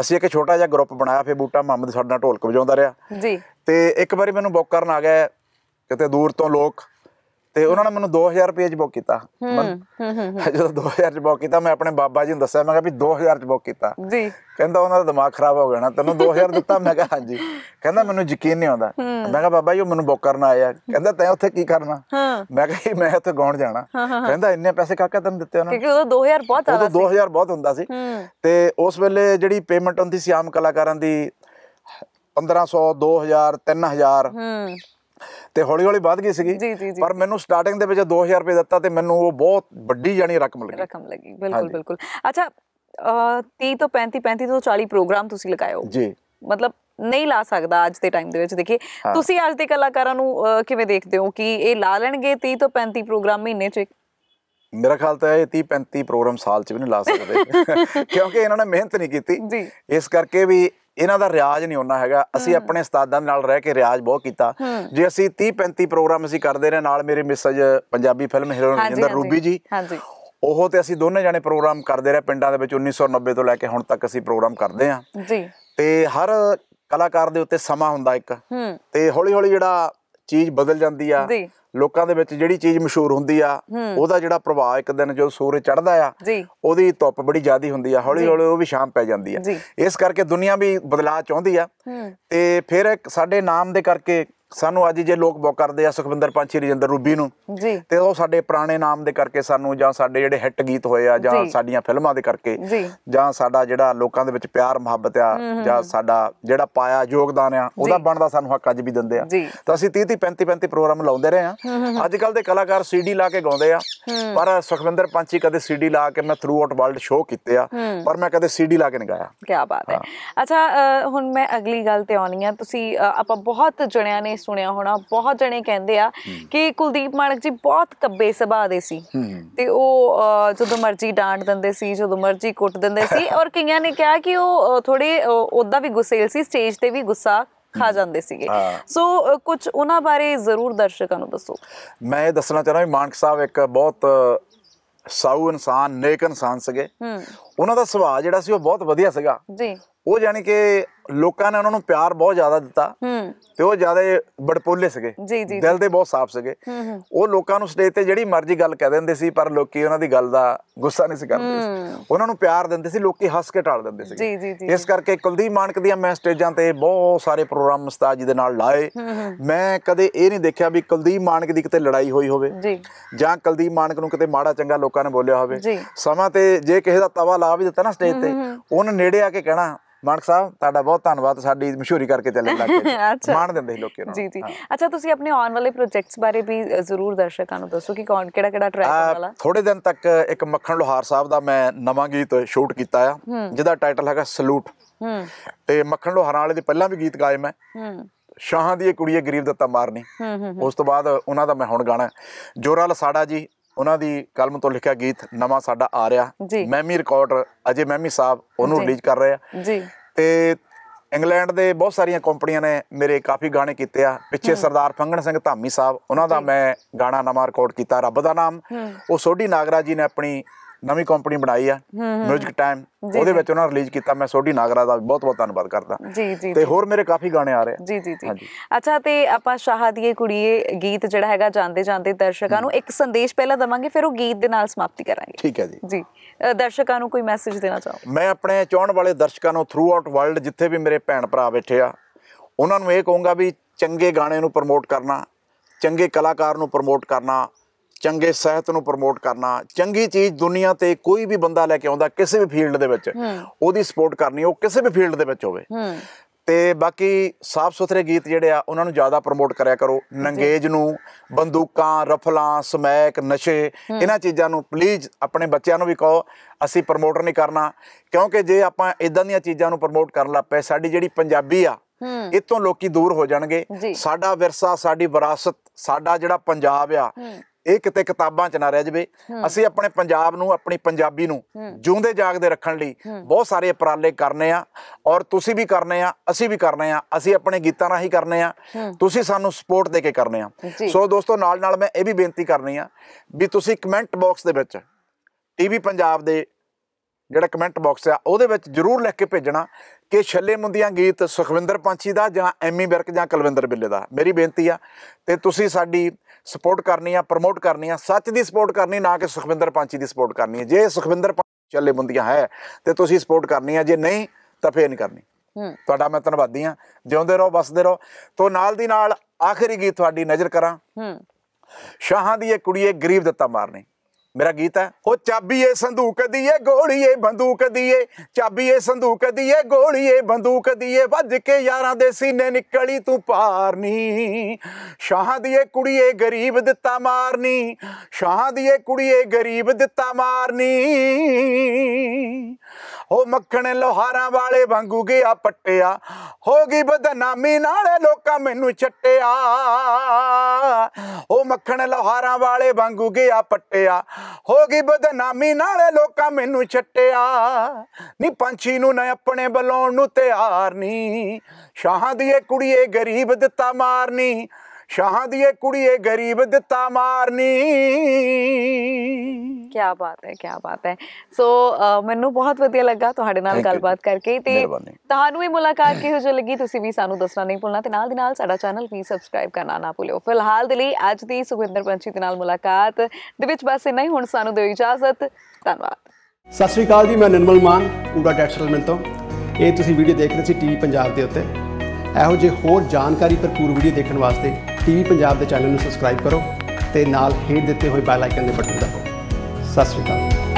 ਅਸੀਂ ਇੱਕ ਛੋਟਾ ਜਿਹਾ ਗਰੁੱਪ ਬਣਾਇਆ ਫਿਰ ਬੂਟਾ ਮੁਹੰਮਦ ਸਾਡੇ ਨਾਲ ਢੋਲਕ ਵਜਾਉਂਦਾ ਰਿਹਾ ਜੀ ਤੇ ਇੱਕ ਵਾਰੀ ਮੈਨੂੰ ਬੁੱਕ ਕਰਨ ਆ ਗਿਆ ਕਿਤੇ ਦੂਰ ਤੋਂ ਲੋਕ ਤੇ ਉਹਨਾਂ ਨੇ ਮੈਨੂੰ 2000 ਰੁਪਏ ਚ ਬੁੱਕ ਕੀਤਾ ਜਦੋਂ 2000 ਚ ਬੁੱਕ ਕੀਤਾ ਮੈਂ ਆਪਣੇ ਬਾਬਾ ਜੀ ਨੂੰ ਦੱਸਿਆ ਮੈਂ ਕਿਹਾ ਵੀ 2000 ਚ ਬੁੱਕ ਕੀਤਾ ਜੀ ਕਹਿੰਦਾ ਉਹਨਾਂ ਦਾ ਦਿਮਾਗ ਖਰਾਬ ਹੋ ਗਿਆ ਨਾ ਤੈਨੂੰ 2000 ਦਿੱਤਾ ਮੈਂ ਕਿਹਾ ਹਾਂਜੀ ਕਹਿੰਦਾ ਮੈਨੂੰ ਯਕੀਨ ਨਹੀਂ ਆਉਂਦਾ ਮੈਂ ਕਿਹਾ ਬਾਬਾ ਜੀ ਉਹ ਮੈਨੂੰ ਬੁੱਕ ਕਰਨ ਆਇਆ ਕਹਿੰਦਾ ਤੈਂ ਉੱਥੇ ਕੀ ਕਰਨਾ ਹਾਂ ਮੈਂ ਕਿਹਾ ਮੈਂ ਉੱਥੇ ਗਾਉਣ ਜਾਣਾ ਕਹਿੰਦਾ ਇੰਨੇ ਪੈਸੇ ਕਾਕਾ ਤੈਨੂੰ ਦਿੱਤੇ ਉਹਨਾਂ ਨੇ ਕਿਉਂਕਿ ਉਹ 2000 ਬਹੁਤ ਆਉਂਦਾ ਸੀ ਉਹ 2000 ਬਹੁਤ ਹੁੰਦਾ ਸੀ ਤੇ ਉਸ ਵੇਲੇ ਜਿਹੜੀ ਪੇਮੈਂਟ ਹੁੰਦੀ ਸੀ ਆਮ ਕਲਾਕਾਰਾਂ ਦੀ 1500 2000 3000 ਹੂੰ ਤੇ ਹੌਲੀ ਹੌਲੀ ਵੱਧ ਗਈ ਸੀਗੀ ਪਰ ਮੈਨੂੰ ਸਟਾਰਟਿੰਗ ਦੇ ਵਿੱਚ 2000 ਰੁਪਏ ਦਿੱਤਾ ਤੇ ਮੈਨੂੰ ਉਹ ਬਹੁਤ ਵੱਡੀ ਜਾਨੀ ਰਕਮ ਲੱਗੀ ਰਕਮ ਲੱਗੀ ਬਿਲਕੁਲ ਬਿਲਕੁਲ ਅੱਛਾ 30 ਤੋਂ 35 35 ਤੋਂ 40 ਪ੍ਰੋਗਰਾਮ ਤੁਸੀਂ ਲਗਾਏ ਹੋ ਜੀ ਮਤਲਬ ਨਹੀਂ ਲਾ ਸਕਦਾ ਅੱਜ ਦੇ ਟਾਈਮ ਦੇ ਵਿੱਚ ਦੇਖੀ ਤੁਸੀਂ ਅੱਜ ਦੇ ਕਲਾਕਾਰਾਂ ਨੂੰ ਕਿਵੇਂ ਦੇਖਦੇ ਹੋ ਕਿ ਇਹ ਲਾ ਲੈਣਗੇ 30 ਤੋਂ 35 ਪ੍ਰੋਗਰਾਮ ਮਹੀਨੇ 'ਚ ਮੇਰਾ ਖਿਆਲ ਤਾਂ ਇਹ 30 35 ਪ੍ਰੋਗਰਾਮ ਸਾਲ 'ਚ ਵੀ ਨਹੀਂ ਲਾ ਸਕਦੇ ਕਿਉਂਕਿ ਇਹਨਾਂ ਨੇ ਮਿਹਨਤ ਨਹੀਂ ਕੀਤੀ ਜੀ ਇਸ ਕਰਕੇ ਵੀ ਇਹਨਾਂ ਦਾ ਰਿਆਜ਼ ਨਹੀਂ ਹੋਣਾ ਹੈਗਾ ਅਸੀਂ ਆਪਣੇ ਉਸਤਾਦਾਂ ਨਾਲ ਰਹਿ ਕੇ ਰਿਆਜ਼ ਬਹੁਤ ਕੀਤਾ ਜੇ ਅਸੀਂ 30 35 ਪ੍ਰੋਗਰਾਮ ਅਸੀਂ ਕਰਦੇ ਰਹੇ ਨਾਲ ਮੇਰੇ Mrs Punjabi film hero Rajinder Ruby ji ਹਾਂਜੀ ਉਹ ਤੇ ਅਸੀਂ ਦੋਨੇ ਜਾਣੇ ਪ੍ਰੋਗਰਾਮ ਕਰਦੇ ਰਹੇ ਪਿੰਡਾਂ ਦੇ ਵਿੱਚ 1990 ਤੋਂ ਲੈ ਕੇ ਹੁਣ ਤੱਕ ਅਸੀਂ ਪ੍ਰੋਗਰਾਮ ਕਰਦੇ ਆ ਜੀ ਤੇ ਹਰ ਕਲਾਕਾਰ ਦੇ ਉੱਤੇ ਸਮਾਂ ਹੁੰਦਾ ਇੱਕ ਤੇ ਹੌਲੀ ਹੌਲੀ ਜਿਹੜਾ ਚੀਜ਼ ਬਦਲ ਜਾਂਦੀ ਆ ਜੀ ਲੋਕਾਂ ਦੇ ਵਿੱਚ ਜਿਹੜੀ ਚੀਜ਼ ਮਸ਼ਹੂਰ ਹੁੰਦੀ ਆ ਉਹਦਾ ਜਿਹੜਾ ਪ੍ਰਭਾਵ ਇੱਕ ਦਿਨ ਜਦੋਂ ਸੂਰਜ ਚੜ੍ਹਦਾ ਆ ਉਹਦੀ ਧੁੱਪ ਬੜੀ ਜ਼ਿਆਦੀ ਹੁੰਦੀ ਆ ਹੌਲੀ ਹੌਲੀ ਉਹ ਵੀ ਸ਼ਾਮ ਪੈ ਜਾਂਦੀ ਆ ਇਸ ਕਰਕੇ ਦੁਨੀਆ ਵੀ ਬਦਲਾਅ ਚਾਹੁੰਦੀ ਆ ਤੇ ਫਿਰ ਸਾਡੇ ਨਾਮ ਦੇ ਕਰਕੇ ਸਾਨੂੰ ਅੱਜ ਜੇ ਲੋਕ ਬੋ ਕਰਦੇ ਆ ਸੁਖਵਿੰਦਰ ਪੰਛੀ ਰਜਿੰਦਰ ਰੂਬੀ ਨੂੰ ਜੀ ਤੇ ਉਹ ਸਾਡੇ ਪੁਰਾਣੇ ਨਾਮ ਦੇ ਕਰਕੇ ਸਾਨੂੰ ਜਾਂ ਸਾਡੇ ਜਿਹੜੇ ਹਿੱਟ ਗੀਤ ਹੋਏ ਆ ਜਾਂ ਸਾਡੀਆਂ ਫਿਲਮਾਂ ਦੇ ਕਰਕੇ ਜਾਂ ਸਾਡਾ ਜਿਹੜਾ ਲੋਕਾਂ ਦੇ ਵਿੱਚ ਪਿਆਰ ਮੁਹੱਬਤ ਆ ਜਾਂ ਸਾਡਾ ਜਿਹੜਾ ਪਾਇਆ ਯੋਗਦਾਨ ਆ ਉਹਦਾ ਬਣਦਾ ਸਾਨੂੰ ਹੱਕ ਅੱਜ ਵੀ ਦਿੰਦੇ ਆ ਤਾਂ ਅਸੀਂ 30 30 35 35 ਪ੍ਰੋਗਰਾਮ ਲਾਉਂਦੇ ਰਹੇ ਆ ਅੱਜ ਕੱਲ ਦੇ ਕਲਾਕਾਰ ਸੀਡੀ ਲਾ ਕੇ ਗਾਉਂਦੇ ਆ ਪਰ ਸੁਖਵਿੰਦਰ ਪੰਛੀ ਕਦੇ ਸੀਡੀ ਲਾ ਕੇ ਮੈਂ ਥਰੂ ਆਊਟ ਵਰਲਡ ਸ਼ੋਅ ਕੀਤੇ ਆ ਪਰ ਮੈਂ ਕਦੇ ਸੀਡੀ ਲਾ ਕੇ ਨਹੀਂ ਗਾਇਆ ਕੀ ਬਾਤ ਹੈ ਅੱਛਾ ਹੁਣ ਮੈਂ ਅਗਲੀ ਗੱਲ ਤੇ ਆਉਣੀ ਆ ਤੁਸੀਂ ਆਪਾਂ ਬਹੁਤ ਜਣਿਆਂ ਨੇ ਸੁਣਿਆ ਹੋਣਾ ਬਹੁਤ ਜਣੇ ਕਹਿੰਦੇ ਆ ਕਿ ਕੁਲਦੀਪ ਮਾਨਕ ਜੀ ਬਹੁਤ ਕੱਬੇ ਸੁਭਾਅ ਦੇ ਸੀ ਤੇ ਉਹ ਜਦੋਂ ਮਰਜ਼ੀ ਡਾਂਟ ਦਿੰਦੇ ਸੀ ਜਦੋਂ ਮਰਜ਼ੀ ਕੁੱਟ ਦਿੰਦੇ ਸੀ ਔਰ ਕਈਆਂ ਨੇ ਕਿਹਾ ਕਿ ਉਹ ਥੋੜੇ ਉਦਾਂ ਵੀ ਗੁੱਸੇਲ ਸੀ ਸਟੇਜ ਤੇ ਵੀ ਗੁੱਸਾ ਖਾ ਜਾਂਦੇ ਸੀਗੇ ਸੋ ਕੁਝ ਉਹਨਾਂ ਬਾਰੇ ਜ਼ਰੂਰ ਦਰਸ਼ਕਾਂ ਨੂੰ ਦੱਸੋ ਮੈਂ ਇਹ ਦੱਸਣਾ ਚਾਹ ਰਿਹਾ ਮਾਨਕ ਸਾਹਿਬ ਇੱਕ ਬਹੁਤ ਸਾਊ ਇਨਸਾਨ ਨੇਕ ਇਨਸਾਨ ਸੀਗੇ ਉਹਨਾਂ ਦਾ ਸੁਭਾਅ ਜਿਹੜਾ ਸੀ ਉਹ ਬਹੁਤ ਵਧੀਆ ਸੀਗਾ ਜੀ ਉਹ ਯਾਨੀ ਕਿ ਲੋਕਾਂ ਨੇ ਉਹਨਾਂ ਨੂੰ ਪਿਆਰ ਬਹੁਤ ਜ਼ਿਆਦਾ ਦਿੱਤਾ ਹੂੰ ਤੇ ਉਹ ਜ਼ਿਆਦਾ ਬੜਪੋਲੇ ਸੀਗੇ ਦਿਲ ਦੇ ਬਹੁਤ ਸਾਫ਼ ਸੀਗੇ ਉਹ ਲੋਕਾਂ ਨੂੰ ਸਟੇਜ ਤੇ ਜਿਹੜੀ ਮਰਜ਼ੀ ਗੱਲ ਕਹਿ ਦਿੰਦੇ ਸੀ ਪਰ ਲੋਕੀ ਉਹਨਾਂ ਦੀ ਗੱਲ ਦਾ ਗੁੱਸਾ ਨਹੀਂ ਸੀ ਕਰਦੇ ਉਹਨਾਂ ਨੂੰ ਪਿਆਰ ਦਿੰਦੇ ਸੀ ਲੋਕੀ ਹੱਸ ਕੇ ਟਾਲ ਦਿੰਦੇ ਸੀ ਇਸ ਕਰਕੇ ਕੁਲਦੀਪ ਮਾਨਕ ਦੀਆਂ ਮੈਂ ਸਟੇਜਾਂ ਤੇ ਬਹੁਤ ਸਾਰੇ ਪ੍ਰੋਗਰਾਮ ਉਸਤਾਦ ਜੀ ਦੇ ਨਾਲ ਲਾਏ ਮੈਂ ਕਦੇ ਇਹ ਨਹੀਂ ਦੇਖਿਆ ਵੀ ਕੁਲਦੀਪ ਮਾਨਕ ਦੀ ਕਿਤੇ ਲੜਾਈ ਹੋਈ ਹੋਵੇ ਜੀ ਜਾਂ ਕੁਲਦੀਪ ਮਾਨਕ ਨੂੰ ਕਿਤੇ ਮਾੜਾ ਚੰਗਾ ਲੋਕਾਂ ਨੇ ਬੋਲਿਆ ਹੋਵੇ ਸਮਾਂ ਤੇ ਜੇ ਕਿਸੇ ਦਾ ਤਵਾ ਲਾ ਵੀ ਦਿੱਤਾ ਨਾ ਸਟੇਜ ਤੇ ਉਹਨੇ ਨੇੜੇ ਆ ਕੇ ਕਹਿਣਾ ਮਾਨਕ ਸਾਹਿਬ ਤੁਹਾਡਾ ਬਹੁਤ ਧੰਨਵਾਦ ਸਾਡੀ ਮਸ਼ਹੂਰੀ ਕਰਕੇ ਚੱਲਣ ਲੱਗੇ ਮਾਣ ਦਿੰਦੇ ਸੀ ਲੋਕੀ ਨੂੰ ਜੀ ਜੀ ਅੱਛਾ ਤੁਸੀਂ ਆਪਣੇ ਆਉਣ ਵਾਲੇ ਪ੍ਰੋਜੈਕਟਸ ਬਾਰੇ ਵੀ ਜ਼ਰੂਰ ਦਰਸ਼ਕਾਂ ਨੂੰ ਦੱਸੋ ਕਿ ਕੌਣ ਕਿਹੜਾ ਕਿਹੜਾ ਟਰੈਕ ਵਾਲਾ ਥੋੜੇ ਦਿਨ ਤੱਕ ਇੱਕ ਮੱਖਣ ਲੋਹਾਰ ਸਾਹਿਬ ਦਾ ਮੈਂ ਨਵਾਂ ਗੀਤ ਸ਼ੂਟ ਕੀਤਾ ਆ ਜਿਹਦਾ ਟਾਈਟਲ ਹੈਗਾ ਸਲੂਟ ਹੂੰ ਤੇ ਮੱਖਣ ਲੋਹਾਰਾਂ ਵਾਲੇ ਦੇ ਪਹਿਲਾਂ ਵੀ ਗੀਤ ਗਾਏ ਮੈਂ ਹੂੰ ਸ਼ਾਹਾਂ ਦੀ ਇਹ ਕੁੜੀਏ ਗਰੀਬ ਦਿੱਤਾ ਮਾਰਨੀ ਉਸ ਤੋਂ ਬਾਅਦ ਉਹਨਾਂ ਦਾ ਮੈਂ ਹੁਣ ਗਾਣਾ ਜੋਰਾ ਲਸਾੜਾ ਜੀ ਉਹਨਾਂ ਦੀ ਕਲਮ ਤੋਂ ਲਿਖਿਆ ਗੀਤ ਨਵਾਂ ਸਾਡਾ ਆ ਰਿਹਾ ਮੈਮੀ ਰਿਕਾਰਡ ਅਜੇ ਮੈਮੀ ਸਾਹਿਬ ਉਹਨੂੰ ਰਿਲੀਜ਼ ਕਰ ਰਹੇ ਆ ਜੀ ਤੇ ਇੰਗਲੈਂਡ ਦੇ ਬਹੁਤ ਸਾਰੀਆਂ ਕੰਪਨੀਆਂ ਨੇ ਮੇਰੇ ਕਾਫੀ ਗਾਣੇ ਕੀਤੇ ਆ ਪਿੱਛੇ ਸਰਦਾਰ ਫੰਗਣ ਸਿੰਘ ਧਾਮੀ ਸਾਹਿਬ ਉਹਨਾਂ ਦਾ ਮੈਂ ਗਾਣਾ ਨਵਾਂ ਰਿਕਾਰਡ ਕੀਤਾ ਰੱਬ ਦਾ ਨਾਮ ਉਹ ਸੋਢੀ ਨਾਗਰਾ ਜੀ ਨੇ ਆਪਣੀ ਨਵੀਂ ਕੰਪਨੀ ਬਣਾਈ ਆ ਮਿਊਜ਼ਿਕ ਟਾਈਮ ਉਹਦੇ ਵਿੱਚ ਉਹਨਾਂ ਰਿਲੀਜ਼ ਕੀਤਾ ਮੈਂ ਸੋਢੀ ਨਾਗਰਾ ਦਾ ਬਹੁਤ ਬਹੁਤ ਧੰਨਵਾਦ ਕਰਦਾ ਜੀ ਜੀ ਤੇ ਹੋਰ ਮੇਰੇ ਕਾਫੀ ਗਾਣੇ ਆ ਰਹੇ ਜੀ ਜੀ ਜੀ ਅੱਛਾ ਤੇ ਆਪਾਂ ਸ਼ਾਹ ਦੀਏ ਕੁੜੀਏ ਗੀਤ ਜਿਹੜਾ ਹੈਗਾ ਜਾਂਦੇ ਜਾਂਦੇ ਦਰਸ਼ਕਾਂ ਨੂੰ ਇੱਕ ਸੰਦੇਸ਼ ਪਹਿਲਾਂ ਦਵਾਂਗੇ ਫਿਰ ਉਹ ਗੀਤ ਦੇ ਨਾਲ ਸਮਾਪਤੀ ਕਰਾਂਗੇ ਠੀਕ ਹੈ ਜੀ ਜੀ ਦਰਸ਼ਕਾਂ ਨੂੰ ਕੋਈ ਮੈਸੇਜ ਦੇਣਾ ਚਾਹੋ ਮੈਂ ਆਪਣੇ ਚਾਹਣ ਵਾਲੇ ਦਰਸ਼ਕਾਂ ਨੂੰ ਥਰੂ ਆਊਟ ਵਰਲਡ ਜਿੱਥੇ ਵੀ ਮੇਰੇ ਭੈਣ ਭਰਾ ਬੈਠੇ ਆ ਉਹਨਾਂ ਨੂੰ ਇਹ ਕਹੂੰਗਾ ਵੀ ਚੰਗੇ ਗਾਣੇ ਨੂੰ ਪ੍ਰਮੋਟ ਕਰਨਾ ਚੰਗੇ ਕਲਾਕਾਰ ਨੂੰ ਪ੍ਰਮੋਟ ਕਰਨਾ ਚੰਗੇ ਸਿਹਤ ਨੂੰ ਪ੍ਰਮੋਟ ਕਰਨਾ ਚੰਗੀ ਚੀਜ਼ ਦੁਨੀਆ ਤੇ ਕੋਈ ਵੀ ਬੰਦਾ ਲੈ ਕੇ ਆਉਂਦਾ ਕਿਸੇ ਵੀ ਫੀਲਡ ਦੇ ਵਿੱਚ ਉਹਦੀ ਸਪੋਰਟ ਕਰਨੀ ਉਹ ਕਿਸੇ ਵੀ ਫੀਲਡ ਦੇ ਵਿੱਚ ਹੋਵੇ ਤੇ ਬਾਕੀ ਸਾਫ ਸੁਥਰੇ ਗੀਤ ਜਿਹੜੇ ਆ ਉਹਨਾਂ ਨੂੰ ਜ਼ਿਆਦਾ ਪ੍ਰਮੋਟ ਕਰਿਆ ਕਰੋ ਨੰਗੇਜ ਨੂੰ ਬੰਦੂਕਾਂ ਰਫਲਾਂ ਸਮੈਕ ਨਸ਼ੇ ਇਹਨਾਂ ਚੀਜ਼ਾਂ ਨੂੰ ਪਲੀਜ਼ ਆਪਣੇ ਬੱਚਿਆਂ ਨੂੰ ਵੀ ਕਹੋ ਅਸੀਂ ਪ੍ਰਮੋਟ ਨਹੀਂ ਕਰਨਾ ਕਿਉਂਕਿ ਜੇ ਆਪਾਂ ਇਦਾਂ ਦੀਆਂ ਚੀਜ਼ਾਂ ਨੂੰ ਪ੍ਰਮੋਟ ਕਰਨ ਲੱਗ ਪਏ ਸਾਡੀ ਜਿਹੜੀ ਪੰਜਾਬੀ ਆ ਇਤੋਂ ਲੋਕੀ ਦੂਰ ਹੋ ਜਾਣਗੇ ਸਾਡਾ ਵਿਰਸਾ ਸਾਡੀ ਵਿਰਾਸਤ ਸਾਡਾ ਜਿਹੜਾ ਪੰਜਾਬ ਆ ਇਹ ਕਿਤੇ ਕਿਤਾਬਾਂ 'ਚ ਨਾ ਰਹਿ ਜਵੇ ਅਸੀਂ ਆਪਣੇ ਪੰਜਾਬ ਨੂੰ ਆਪਣੀ ਪੰਜਾਬੀ ਨੂੰ ਜਿਉਂਦੇ ਜਾਗਦੇ ਰੱਖਣ ਲਈ ਬਹੁਤ ਸਾਰੇ ਉਪਰਾਲੇ ਕਰਨੇ ਆ ਔਰ ਤੁਸੀਂ ਵੀ ਕਰਨੇ ਆ ਅਸੀਂ ਵੀ ਕਰਨੇ ਆ ਅਸੀਂ ਆਪਣੇ ਗੀਤਾਂ ਰਾਹੀਂ ਕਰਨੇ ਆ ਤੁਸੀਂ ਸਾਨੂੰ ਸਪੋਰਟ ਦੇ ਕੇ ਕਰਨੇ ਆ ਸੋ ਦੋਸਤੋ ਨਾਲ ਨਾਲ ਮੈਂ ਇਹ ਵੀ ਬੇਨਤੀ ਕਰਨੀ ਆ ਵੀ ਤੁਸੀਂ ਕਮੈਂਟ ਬਾਕਸ ਦੇ ਵਿੱਚ ਟੀਵੀ ਪੰਜਾਬ ਦੇ ਜਿਹੜਾ ਕਮੈਂਟ ਬਾਕਸ ਆ ਉਹਦੇ ਵਿੱਚ ਜਰੂਰ ਲਿਖ ਕੇ ਭੇਜਣਾ ਕਿ ਛੱਲੇ ਮੁੰਦੀਆਂ ਗੀਤ ਸੁਖਵਿੰਦਰ ਪੰਛੀ ਦਾ ਜਾਂ ਐਮੀ ਵਿਰਕ ਜਾਂ ਕਲਵਿੰਦਰ ਬਿੱਲੇ ਦਾ ਮੇਰੀ ਬੇਨਤੀ ਆ ਤੇ ਤੁਸੀਂ ਸਾਡੀ ਸਪੋਰਟ ਕਰਨੀ ਆ ਪ੍ਰਮੋਟ ਕਰਨੀ ਆ ਸੱਚ ਦੀ ਸਪੋਰਟ ਕਰਨੀ ਨਾ ਕਿ ਸੁਖਵਿੰਦਰ ਪੰਛੀ ਦੀ ਸਪੋਰਟ ਕਰਨੀ ਹੈ ਜੇ ਸੁਖਵਿੰਦਰ ਛੱਲੇ ਮੁੰਦੀਆਂ ਹੈ ਤੇ ਤੁਸੀਂ ਸਪੋਰਟ ਕਰਨੀ ਆ ਜੇ ਨਹੀਂ ਤਾਂ ਫੇਰ ਨਹੀਂ ਕਰਨੀ ਤੁਹਾਡਾ ਮੈਂ ਧੰਨਵਾਦੀ ਆ ਜਿਉਂਦੇ ਰਹੋ ਵਸਦੇ ਰਹੋ ਤੋਂ ਨਾਲ ਦੀ ਨਾਲ ਆਖਰੀ ਗੀਤ ਤੁਹਾਡੀ ਨਜ਼ਰ ਕਰਾਂ ਸ਼ਾਹਾਂ ਦੀ ਇਹ ਕੁੜੀਏ ਗਰੀਬ ਦਿੱਤਾ ਮਾਰਨੇ ਮੇਰਾ ਗੀਤ ਹੈ ਉਹ ਚਾਬੀ ਏ ਸੰਦੂਕ ਦੀ ਏ ਗੋਲੀ ਏ ਬੰਦੂਕ ਦੀ ਏ ਚਾਬੀ ਏ ਸੰਦੂਕ ਦੀ ਏ ਗੋਲੀ ਏ ਬੰਦੂਕ ਦੀ ਏ ਵੱਜ ਕੇ ਯਾਰਾਂ ਦੇ ਸੀਨੇ ਨਿਕਲੀ ਤੂੰ ਪਾਰਨੀ ਸ਼ਾਹਾਂ ਦੀ ਏ ਕੁੜੀ ਏ ਗਰੀਬ ਦਿੱਤਾ ਮਾਰਨੀ ਸ਼ਾਹਾਂ ਦੀ ਏ ਕੁੜੀ ਏ ਗਰੀਬ ਦਿੱਤਾ ਮਾਰਨੀ ਹੋ ਮੱਖਣ ਲੋਹਾਰਾਂ ਵਾਲੇ ਵਾਂਗੂ ਗਿਆ ਪੱਟਿਆ ਹੋ ਗਈ ਬਦਨਾਮੀ ਨਾਲੇ ਲੋਕਾਂ ਮੈਨੂੰ ਛੱਟਿਆ ਹੋ ਮੱਖਣ ਲੋਹਾਰਾਂ ਵਾਲੇ ਵਾਂਗੂ ਗਿਆ ਪੱਟਿਆ ਹੋ ਗਈ ਬਦਨਾਮੀ ਨਾਲੇ ਲੋਕਾਂ ਮੈਨੂੰ ਛੱਟਿਆ ਨੀ ਪੰਛੀ ਨੂੰ ਨਾ ਆਪਣੇ ਬਲਾਉਣ ਨੂੰ ਤਿਆਰ ਨਹੀਂ ਸ਼ਾਹਾਂ ਦੀ ਇਹ ਕੁੜੀਏ ਗਰੀਬ ਦਿੱਤਾ ਮਾਰਨੀ ਸ਼ਾਹਾਂ ਦੀ ਇਹ ਕੁੜੀਏ ਗਰੀਬ ਦਿੱਤਾ ਮਾਰਨੀ ਕੀ ਬਾਤ ਹੈ ਕੀ ਬਾਤ ਹੈ ਸੋ ਮੈਨੂੰ ਬਹੁਤ ਵਧੀਆ ਲੱਗਾ ਤੁਹਾਡੇ ਨਾਲ ਗੱਲਬਾਤ ਕਰਕੇ ਤੇ ਤੁਹਾਨੂੰ ਇਹ ਮੁਲਾਕਾਤ ਕਿਹੋ ਜਿਹੀ ਲੱਗੀ ਤੁਸੀਂ ਵੀ ਸਾਨੂੰ ਦੱਸਣਾ ਨਹੀਂ ਭੁੱਲਣਾ ਤੇ ਨਾਲ ਦੀ ਨਾਲ ਸਾਡਾ ਚੈਨਲ ਵੀ ਸਬਸਕ੍ਰਾਈਬ ਕਰਨਾ ਨਾ ਭੁੱਲਿਓ ਫਿਲਹਾਲ ਦੇ ਲਈ ਅੱਜ ਦੀ ਸੁਖਿੰਦਰ ਪੰਛੀ ਦੇ ਨਾਲ ਮੁਲਾਕਾਤ ਦੇ ਵਿੱਚ ਬਸ ਇੰਨਾ ਹੀ ਹੁਣ ਸਾਨੂੰ ਦਿਓ ਇਜਾਜ਼ਤ ਧੰਨਵਾਦ ਸਤਿ ਸ਼੍ਰੀ ਅਕਾਲ ਜੀ ਮੈਂ ਨਿਰਮਲ ਮਾਨ ਪੂਰਾ ਟੈਕਸਟਾਈਲ ਮੈਂ ਤੋਂ ਇਹ ਤੁਸੀਂ ਵੀਡੀਓ ਦੇਖ ਰਹੇ ਸੀ ਟੀਵੀ ਪੰਜਾਬ ਦੇ ਉੱਤੇ ਇਹੋ ਜਿਹੇ ਹੋਰ ਜਾਣਕਾਰੀ ਭਰਪੂਰ ਵੀਡੀਓ ਦੇਖਣ ਵਾਸਤੇ ਟੀਵੀ ਪੰਜਾਬ ਦੇ ਚੈਨਲ ਨੂੰ ਸਬਸਕ੍ਰਾਈਬ ਕਰੋ ਤੇ ਨਾਲ ਹੇਠ ਦਿੱਤੇ ਹੋਏ ਬੈਲ ਆਈਕਨ ਦੇ ਬਟਨ ਦਬਾਓ ਸਤਿ ਸ਼੍ਰੀ ਅਕਾਲ